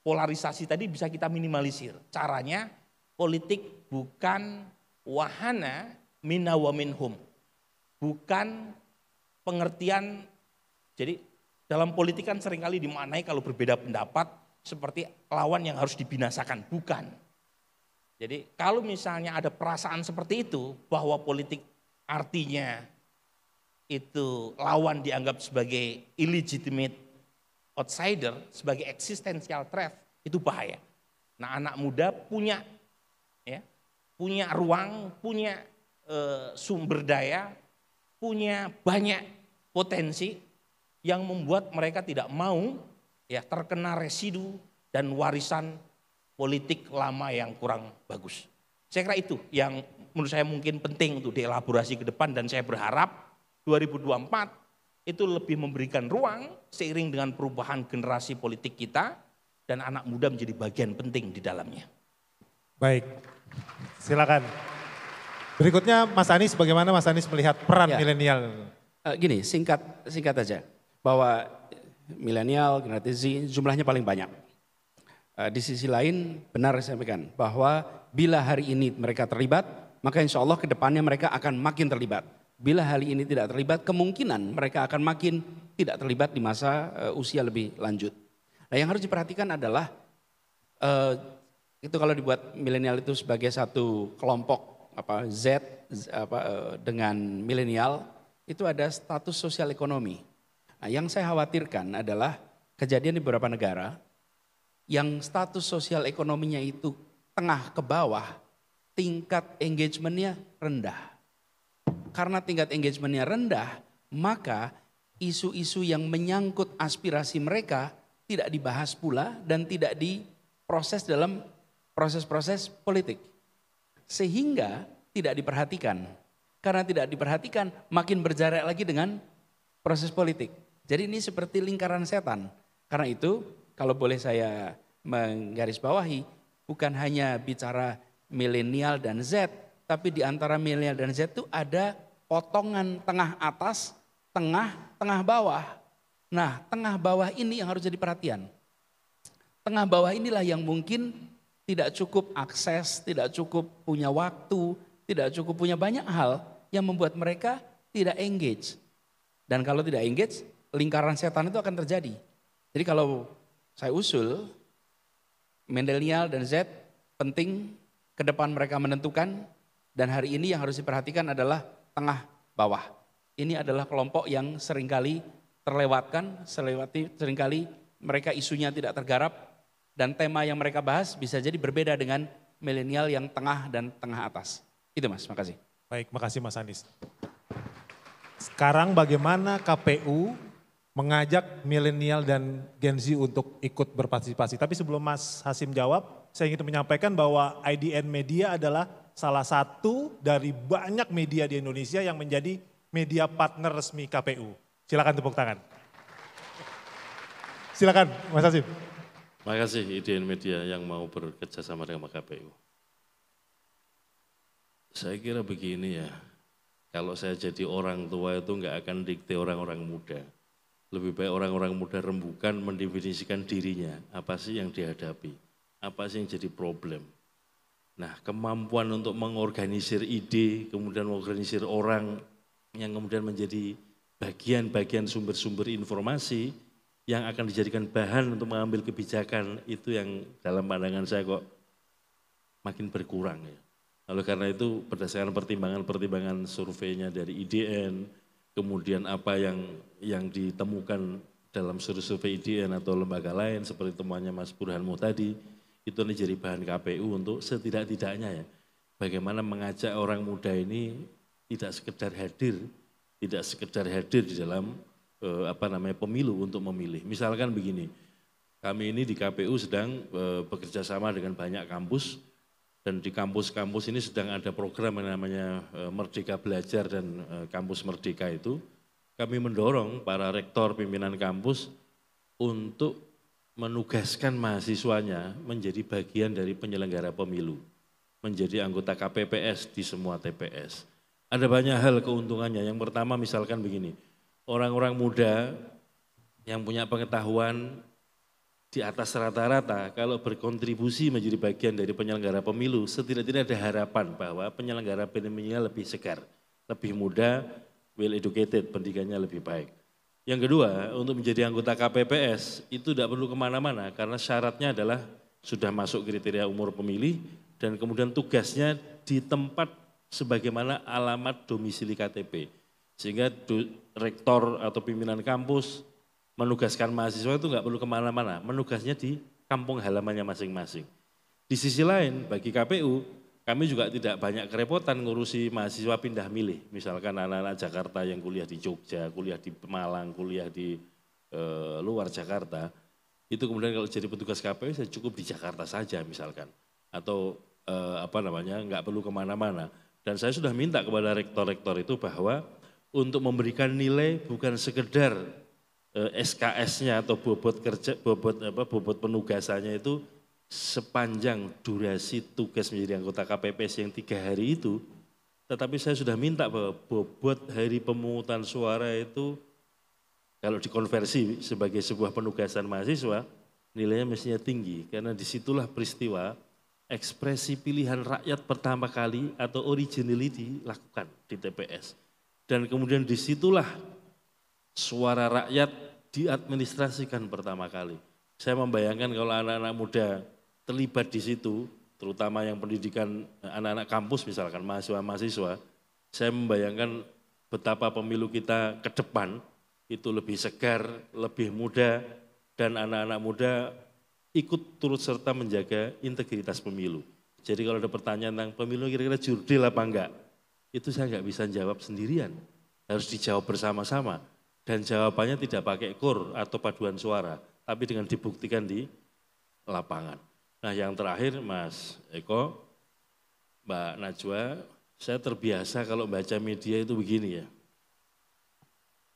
[SPEAKER 3] polarisasi tadi bisa kita minimalisir. Caranya politik bukan wahana minna wa minhum. Bukan pengertian, jadi dalam politik kan seringkali dimaknai kalau berbeda pendapat seperti lawan yang harus dibinasakan, bukan. Jadi kalau misalnya ada perasaan seperti itu bahwa politik artinya itu lawan dianggap sebagai illegitimate outsider, sebagai existential threat, itu bahaya. Nah anak muda punya ya, punya ruang, punya Eh, sumber daya, punya banyak potensi yang membuat mereka tidak mau ya terkena residu dan warisan politik lama yang kurang bagus. Saya kira itu yang menurut saya mungkin penting untuk dielaborasi ke depan dan saya berharap 2024 itu lebih memberikan ruang seiring dengan perubahan generasi politik kita dan anak muda menjadi bagian penting di dalamnya. Baik. Silakan. Berikutnya Mas Anies, bagaimana Mas Anies melihat peran ya. milenial? Eh, gini, singkat singkat aja bahwa milenial, generasi Z jumlahnya paling banyak. Eh, di sisi lain benar saya sampaikan bahwa bila hari ini mereka terlibat, maka insya Allah kedepannya mereka akan makin terlibat. Bila hari ini tidak terlibat, kemungkinan mereka akan makin tidak terlibat di masa eh, usia lebih lanjut. Nah yang harus diperhatikan adalah uh, itu kalau dibuat milenial itu sebagai satu kelompok apa Z apa, eh, dengan milenial itu ada status sosial ekonomi. Nah, yang saya khawatirkan adalah kejadian di beberapa negara yang status sosial ekonominya itu tengah ke bawah, tingkat engagementnya rendah. Karena tingkat engagementnya rendah, maka isu-isu yang menyangkut aspirasi mereka tidak dibahas pula dan tidak diproses dalam proses-proses politik sehingga tidak diperhatikan. Karena tidak diperhatikan, makin berjarak lagi dengan proses politik. Jadi ini seperti lingkaran setan. Karena itu, kalau boleh saya menggarisbawahi, bukan hanya bicara milenial dan Z, tapi di antara milenial dan Z itu ada potongan tengah atas, tengah, tengah bawah. Nah, tengah bawah ini yang harus jadi perhatian. Tengah bawah inilah yang mungkin tidak cukup akses, tidak cukup punya waktu, tidak cukup punya banyak hal yang membuat mereka tidak engage. Dan kalau tidak engage, lingkaran setan itu akan terjadi. Jadi kalau saya usul, Mendelial dan Z penting ke depan mereka menentukan dan hari ini yang harus diperhatikan adalah tengah bawah. Ini adalah kelompok yang seringkali terlewatkan, seringkali mereka isunya tidak tergarap, dan tema yang mereka bahas bisa jadi berbeda dengan milenial yang tengah dan tengah atas. Itu Mas, makasih. Baik, makasih Mas Anies.
[SPEAKER 1] Sekarang bagaimana KPU mengajak milenial dan Gen Z untuk ikut berpartisipasi. Tapi sebelum Mas Hasim jawab, saya ingin menyampaikan bahwa IDN Media adalah salah satu dari banyak media di Indonesia yang menjadi media partner resmi KPU. Silakan tepuk tangan. Silakan Mas Hasim.
[SPEAKER 2] Makasih IDN Media yang mau bekerja sama dengan KPU. Saya kira begini ya, kalau saya jadi orang tua itu nggak akan dikte orang-orang muda. Lebih baik orang-orang muda rembukan mendefinisikan dirinya, apa sih yang dihadapi, apa sih yang jadi problem. Nah kemampuan untuk mengorganisir ide, kemudian mengorganisir orang yang kemudian menjadi bagian-bagian sumber-sumber informasi, yang akan dijadikan bahan untuk mengambil kebijakan itu yang dalam pandangan saya kok makin berkurang ya. Lalu karena itu berdasarkan pertimbangan-pertimbangan surveinya dari IDN, kemudian apa yang yang ditemukan dalam survei IDN atau lembaga lain seperti temuannya Mas Burhanmu tadi, itu ini jadi bahan KPU untuk setidak-tidaknya ya. Bagaimana mengajak orang muda ini tidak sekedar hadir, tidak sekedar hadir di dalam eh, apa namanya pemilu untuk memilih. Misalkan begini, kami ini di KPU sedang eh, bekerja sama dengan banyak kampus dan di kampus-kampus ini sedang ada program yang namanya eh, Merdeka Belajar dan eh, Kampus Merdeka itu. Kami mendorong para rektor pimpinan kampus untuk menugaskan mahasiswanya menjadi bagian dari penyelenggara pemilu, menjadi anggota KPPS di semua TPS. Ada banyak hal keuntungannya. Yang pertama misalkan begini, orang-orang muda yang punya pengetahuan di atas rata-rata kalau berkontribusi menjadi bagian dari penyelenggara pemilu setidak-tidaknya ada harapan bahwa penyelenggara pemilunya lebih segar, lebih muda, well educated, pendidikannya lebih baik. Yang kedua, untuk menjadi anggota KPPS itu tidak perlu kemana-mana karena syaratnya adalah sudah masuk kriteria umur pemilih dan kemudian tugasnya di tempat sebagaimana alamat domisili KTP. Sehingga rektor atau pimpinan kampus menugaskan mahasiswa itu nggak perlu kemana-mana, menugasnya di kampung halamannya masing-masing. Di sisi lain, bagi KPU, kami juga tidak banyak kerepotan ngurusi mahasiswa pindah milih. Misalkan anak-anak Jakarta yang kuliah di Jogja, kuliah di Malang, kuliah di e, luar Jakarta, itu kemudian kalau jadi petugas KPU saya cukup di Jakarta saja misalkan. Atau e, apa namanya, nggak perlu kemana-mana. Dan saya sudah minta kepada rektor-rektor itu bahwa untuk memberikan nilai bukan sekedar eh, SKS-nya atau bobot kerja bobot apa bobot penugasannya itu sepanjang durasi tugas menjadi anggota KPPS yang tiga hari itu tetapi saya sudah minta bahwa bobot hari pemungutan suara itu kalau dikonversi sebagai sebuah penugasan mahasiswa nilainya mestinya tinggi karena disitulah peristiwa ekspresi pilihan rakyat pertama kali atau originality lakukan di TPS dan kemudian disitulah suara rakyat diadministrasikan pertama kali. Saya membayangkan kalau anak-anak muda terlibat di situ, terutama yang pendidikan anak-anak kampus misalkan, mahasiswa-mahasiswa, saya membayangkan betapa pemilu kita ke depan itu lebih segar, lebih muda, dan anak-anak muda ikut turut serta menjaga integritas pemilu. Jadi kalau ada pertanyaan tentang pemilu kira-kira jurdil apa enggak, itu saya nggak bisa jawab sendirian. Harus dijawab bersama-sama. Dan jawabannya tidak pakai kur atau paduan suara, tapi dengan dibuktikan di lapangan. Nah yang terakhir Mas Eko, Mbak Najwa, saya terbiasa kalau baca media itu begini ya.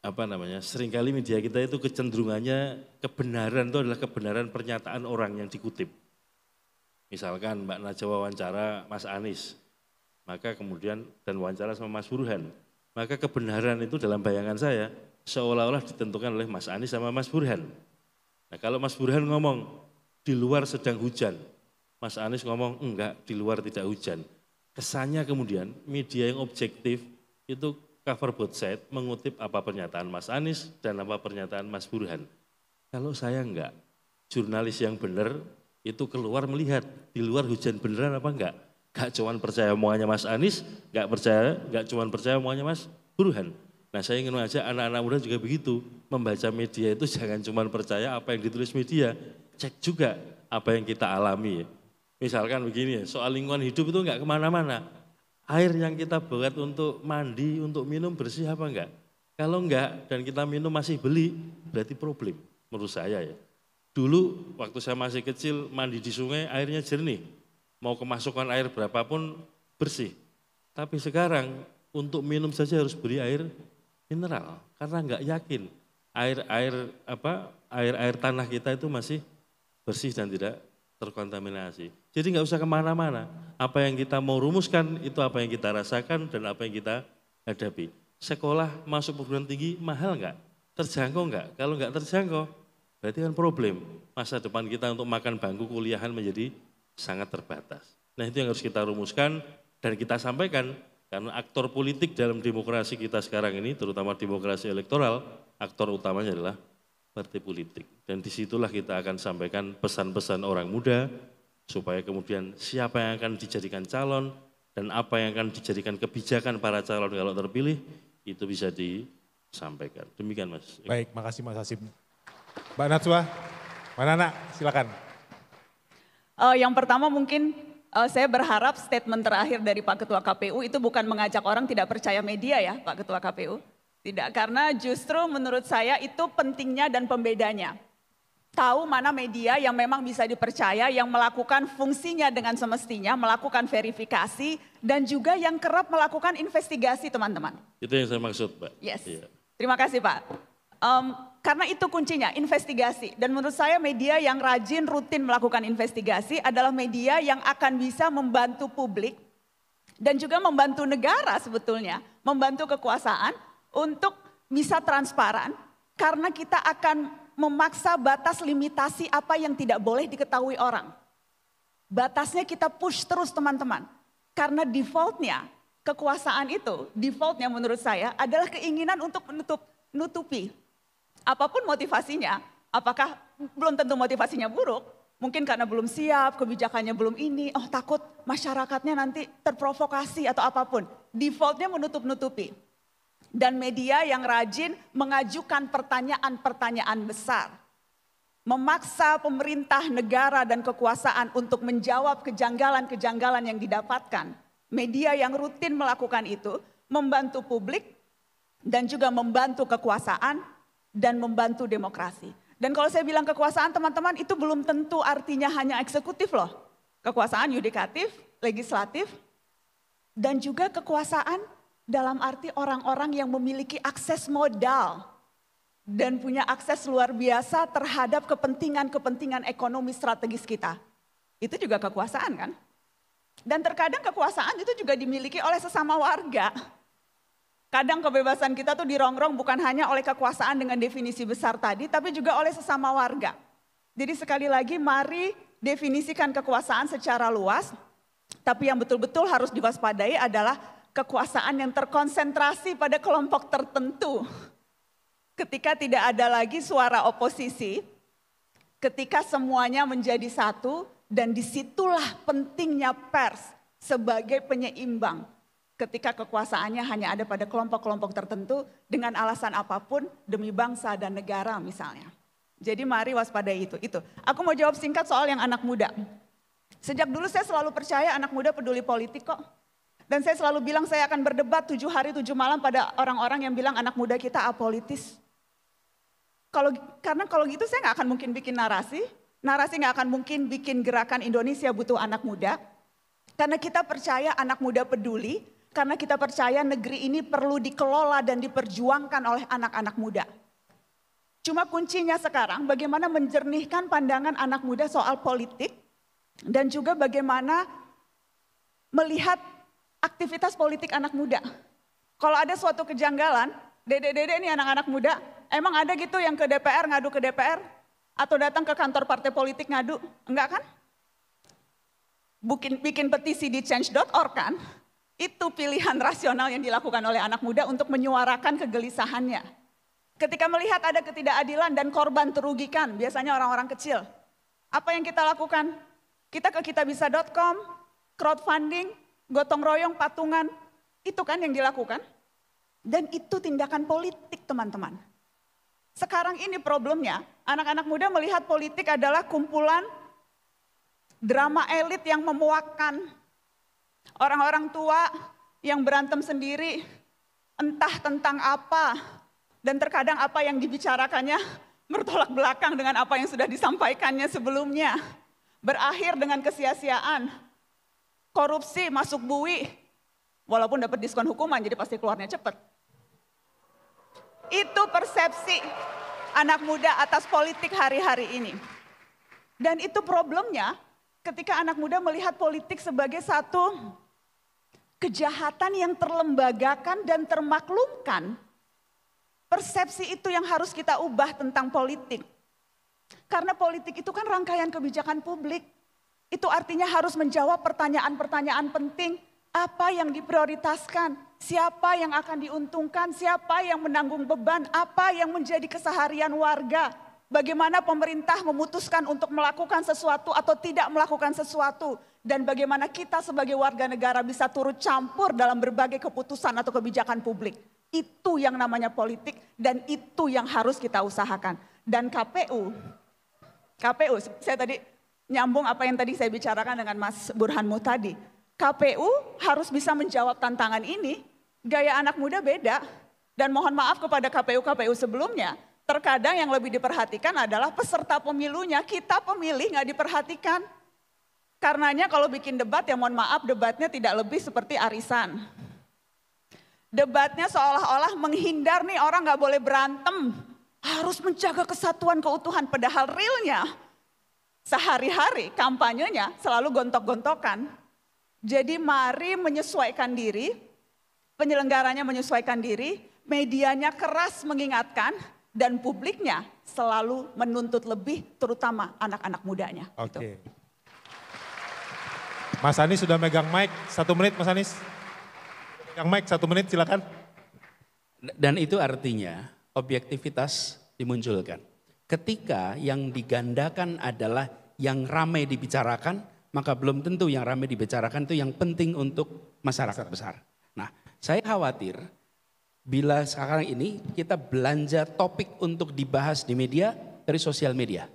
[SPEAKER 2] Apa namanya, seringkali media kita itu kecenderungannya kebenaran itu adalah kebenaran pernyataan orang yang dikutip. Misalkan Mbak Najwa wawancara Mas Anies, maka kemudian dan wawancara sama Mas Burhan, maka kebenaran itu dalam bayangan saya seolah-olah ditentukan oleh Mas Anies sama Mas Burhan. Nah kalau Mas Burhan ngomong di luar sedang hujan, Mas Anies ngomong enggak di luar tidak hujan. Kesannya kemudian media yang objektif itu cover both side mengutip apa pernyataan Mas Anies dan apa pernyataan Mas Burhan. Kalau saya enggak, jurnalis yang benar itu keluar melihat di luar hujan beneran apa enggak Gak cuman percaya omongannya Mas Anies, gak percaya, gak cuman percaya omongannya Mas Burhan. Nah saya ingin mengajak anak-anak muda juga begitu. Membaca media itu jangan cuman percaya apa yang ditulis media, cek juga apa yang kita alami. ya. Misalkan begini ya, soal lingkungan hidup itu nggak kemana-mana. Air yang kita buat untuk mandi, untuk minum bersih apa enggak? Kalau enggak dan kita minum masih beli, berarti problem menurut saya ya. Dulu waktu saya masih kecil mandi di sungai airnya jernih, Mau kemasukan air berapapun bersih. Tapi sekarang untuk minum saja harus beri air mineral karena nggak yakin air air apa air air tanah kita itu masih bersih dan tidak terkontaminasi. Jadi nggak usah kemana-mana. Apa yang kita mau rumuskan itu apa yang kita rasakan dan apa yang kita hadapi. Sekolah masuk perguruan tinggi mahal nggak? Terjangkau nggak? Kalau nggak terjangkau, berarti kan problem. Masa depan kita untuk makan bangku kuliahan menjadi sangat terbatas. Nah itu yang harus kita rumuskan dan kita sampaikan karena aktor politik dalam demokrasi kita sekarang ini, terutama demokrasi elektoral, aktor utamanya adalah partai politik. Dan disitulah kita akan sampaikan pesan-pesan orang muda, supaya kemudian siapa yang akan dijadikan calon dan apa yang akan dijadikan kebijakan para calon kalau terpilih, itu bisa
[SPEAKER 1] disampaikan. Demikian Mas. Baik, makasih Mas Hasim. Mbak Natsua, Mbak Nana, silakan.
[SPEAKER 4] Uh, yang pertama mungkin uh, saya berharap statement terakhir dari Pak Ketua KPU itu bukan mengajak orang tidak percaya media ya Pak Ketua KPU. Tidak, karena justru menurut saya itu pentingnya dan pembedanya. Tahu mana media yang memang bisa dipercaya, yang melakukan fungsinya dengan semestinya, melakukan verifikasi, dan juga yang kerap melakukan investigasi teman-teman.
[SPEAKER 2] Itu yang saya maksud Pak. Yes. Iya.
[SPEAKER 4] Terima kasih Pak. Um, karena itu kuncinya, investigasi. Dan menurut saya media yang rajin rutin melakukan investigasi adalah media yang akan bisa membantu publik dan juga membantu negara sebetulnya, membantu kekuasaan untuk bisa transparan karena kita akan memaksa batas limitasi apa yang tidak boleh diketahui orang. Batasnya kita push terus teman-teman. Karena defaultnya kekuasaan itu, defaultnya menurut saya adalah keinginan untuk menutup, nutupi apapun motivasinya, apakah belum tentu motivasinya buruk, mungkin karena belum siap, kebijakannya belum ini, oh takut masyarakatnya nanti terprovokasi atau apapun. Defaultnya menutup-nutupi. Dan media yang rajin mengajukan pertanyaan-pertanyaan besar. Memaksa pemerintah negara dan kekuasaan untuk menjawab kejanggalan-kejanggalan yang didapatkan. Media yang rutin melakukan itu membantu publik dan juga membantu kekuasaan dan membantu demokrasi. Dan kalau saya bilang kekuasaan teman-teman itu belum tentu artinya hanya eksekutif loh. Kekuasaan yudikatif, legislatif, dan juga kekuasaan dalam arti orang-orang yang memiliki akses modal dan punya akses luar biasa terhadap kepentingan-kepentingan ekonomi strategis kita. Itu juga kekuasaan kan? Dan terkadang kekuasaan itu juga dimiliki oleh sesama warga. Kadang kebebasan kita tuh dirongrong bukan hanya oleh kekuasaan dengan definisi besar tadi, tapi juga oleh sesama warga. Jadi sekali lagi mari definisikan kekuasaan secara luas, tapi yang betul-betul harus diwaspadai adalah kekuasaan yang terkonsentrasi pada kelompok tertentu. Ketika tidak ada lagi suara oposisi, ketika semuanya menjadi satu, dan disitulah pentingnya pers sebagai penyeimbang ketika kekuasaannya hanya ada pada kelompok-kelompok tertentu dengan alasan apapun demi bangsa dan negara misalnya. Jadi mari waspada itu. Itu. Aku mau jawab singkat soal yang anak muda. Sejak dulu saya selalu percaya anak muda peduli politik kok. Dan saya selalu bilang saya akan berdebat tujuh hari tujuh malam pada orang-orang yang bilang anak muda kita apolitis. Kalau karena kalau gitu saya nggak akan mungkin bikin narasi, narasi nggak akan mungkin bikin gerakan Indonesia butuh anak muda. Karena kita percaya anak muda peduli, karena kita percaya negeri ini perlu dikelola dan diperjuangkan oleh anak-anak muda. Cuma kuncinya sekarang bagaimana menjernihkan pandangan anak muda soal politik dan juga bagaimana melihat aktivitas politik anak muda. Kalau ada suatu kejanggalan, dede-dede ini anak-anak muda, emang ada gitu yang ke DPR ngadu ke DPR? Atau datang ke kantor partai politik ngadu? Enggak kan? Bikin, bikin petisi di change.org kan? Itu pilihan rasional yang dilakukan oleh anak muda untuk menyuarakan kegelisahannya. Ketika melihat ada ketidakadilan dan korban terugikan, biasanya orang-orang kecil. Apa yang kita lakukan? Kita ke kitabisa.com, crowdfunding, gotong royong, patungan. Itu kan yang dilakukan. Dan itu tindakan politik teman-teman. Sekarang ini problemnya, anak-anak muda melihat politik adalah kumpulan drama elit yang memuakkan Orang-orang tua yang berantem sendiri, entah tentang apa, dan terkadang apa yang dibicarakannya bertolak belakang dengan apa yang sudah disampaikannya sebelumnya. Berakhir dengan kesia-siaan, korupsi masuk bui, walaupun dapat diskon hukuman jadi pasti keluarnya cepat. Itu persepsi anak muda atas politik hari-hari ini. Dan itu problemnya ketika anak muda melihat politik sebagai satu kejahatan yang terlembagakan dan termaklumkan, persepsi itu yang harus kita ubah tentang politik. Karena politik itu kan rangkaian kebijakan publik. Itu artinya harus menjawab pertanyaan-pertanyaan penting. Apa yang diprioritaskan? Siapa yang akan diuntungkan? Siapa yang menanggung beban? Apa yang menjadi keseharian warga? Bagaimana pemerintah memutuskan untuk melakukan sesuatu atau tidak melakukan sesuatu? dan bagaimana kita sebagai warga negara bisa turut campur dalam berbagai keputusan atau kebijakan publik. Itu yang namanya politik dan itu yang harus kita usahakan. Dan KPU, KPU saya tadi nyambung apa yang tadi saya bicarakan dengan Mas Burhanmu tadi. KPU harus bisa menjawab tantangan ini, gaya anak muda beda. Dan mohon maaf kepada KPU-KPU sebelumnya, terkadang yang lebih diperhatikan adalah peserta pemilunya, kita pemilih nggak diperhatikan. Karenanya kalau bikin debat ya mohon maaf debatnya tidak lebih seperti arisan. Debatnya seolah-olah menghindar nih orang nggak boleh berantem. Harus menjaga kesatuan keutuhan padahal realnya sehari-hari kampanyenya selalu gontok-gontokan. Jadi mari menyesuaikan diri, penyelenggaranya menyesuaikan diri, medianya keras mengingatkan, dan publiknya selalu menuntut lebih terutama anak-anak mudanya.
[SPEAKER 1] Gitu. Oke. Okay. Gitu. Mas Anies sudah megang mic, satu menit
[SPEAKER 3] Mas Anies. Megang mic, satu menit silakan. Dan itu artinya objektivitas dimunculkan. Ketika yang digandakan adalah yang ramai dibicarakan, maka belum tentu yang ramai dibicarakan itu yang penting untuk masyarakat besar. Nah, saya khawatir bila sekarang ini kita belanja topik untuk dibahas di media dari sosial media.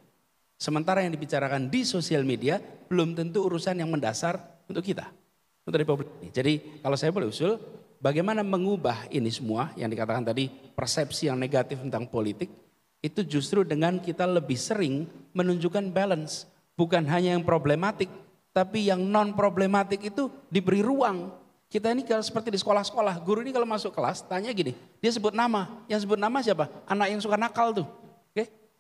[SPEAKER 3] Sementara yang dibicarakan di sosial media belum tentu urusan yang mendasar untuk kita. Untuk Republik ini. Jadi kalau saya boleh usul, bagaimana mengubah ini semua yang dikatakan tadi persepsi yang negatif tentang politik itu justru dengan kita lebih sering menunjukkan balance. Bukan hanya yang problematik, tapi yang non problematik itu diberi ruang. Kita ini kalau seperti di sekolah-sekolah, guru ini kalau masuk kelas tanya gini, dia sebut nama. Yang sebut nama siapa? Anak yang suka nakal tuh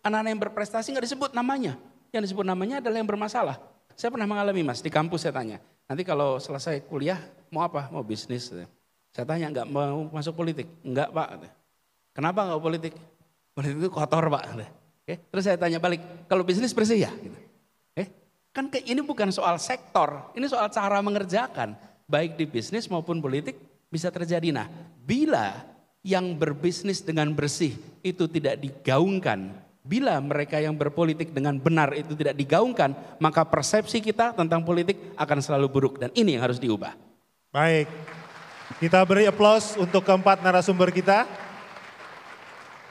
[SPEAKER 3] anak-anak yang berprestasi nggak disebut namanya. Yang disebut namanya adalah yang bermasalah. Saya pernah mengalami mas, di kampus saya tanya. Nanti kalau selesai kuliah mau apa? Mau bisnis. Saya tanya nggak mau masuk politik? Nggak pak. Kenapa nggak politik? Politik itu kotor pak. Oke. Terus saya tanya balik, kalau bisnis bersih ya? Gitu. Eh, kan ke, ini bukan soal sektor, ini soal cara mengerjakan. Baik di bisnis maupun politik bisa terjadi. Nah bila yang berbisnis dengan bersih itu tidak digaungkan Bila mereka yang berpolitik dengan benar itu tidak digaungkan, maka persepsi kita tentang politik akan selalu buruk dan ini yang harus diubah. Baik. Kita beri aplaus untuk keempat narasumber kita.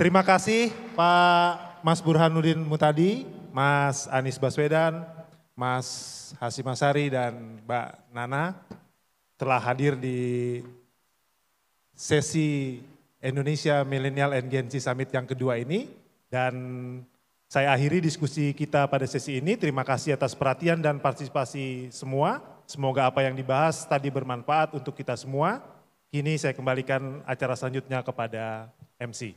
[SPEAKER 1] Terima kasih Pak Mas Burhanuddin Mutadi, Mas Anies Baswedan, Mas Hasim Asari dan Mbak Nana telah hadir di sesi Indonesia Millennial and Gen Z Summit yang kedua ini. Dan saya akhiri diskusi kita pada sesi ini. Terima kasih atas perhatian dan partisipasi semua. Semoga apa yang dibahas tadi bermanfaat untuk kita semua. Kini saya kembalikan acara selanjutnya kepada MC.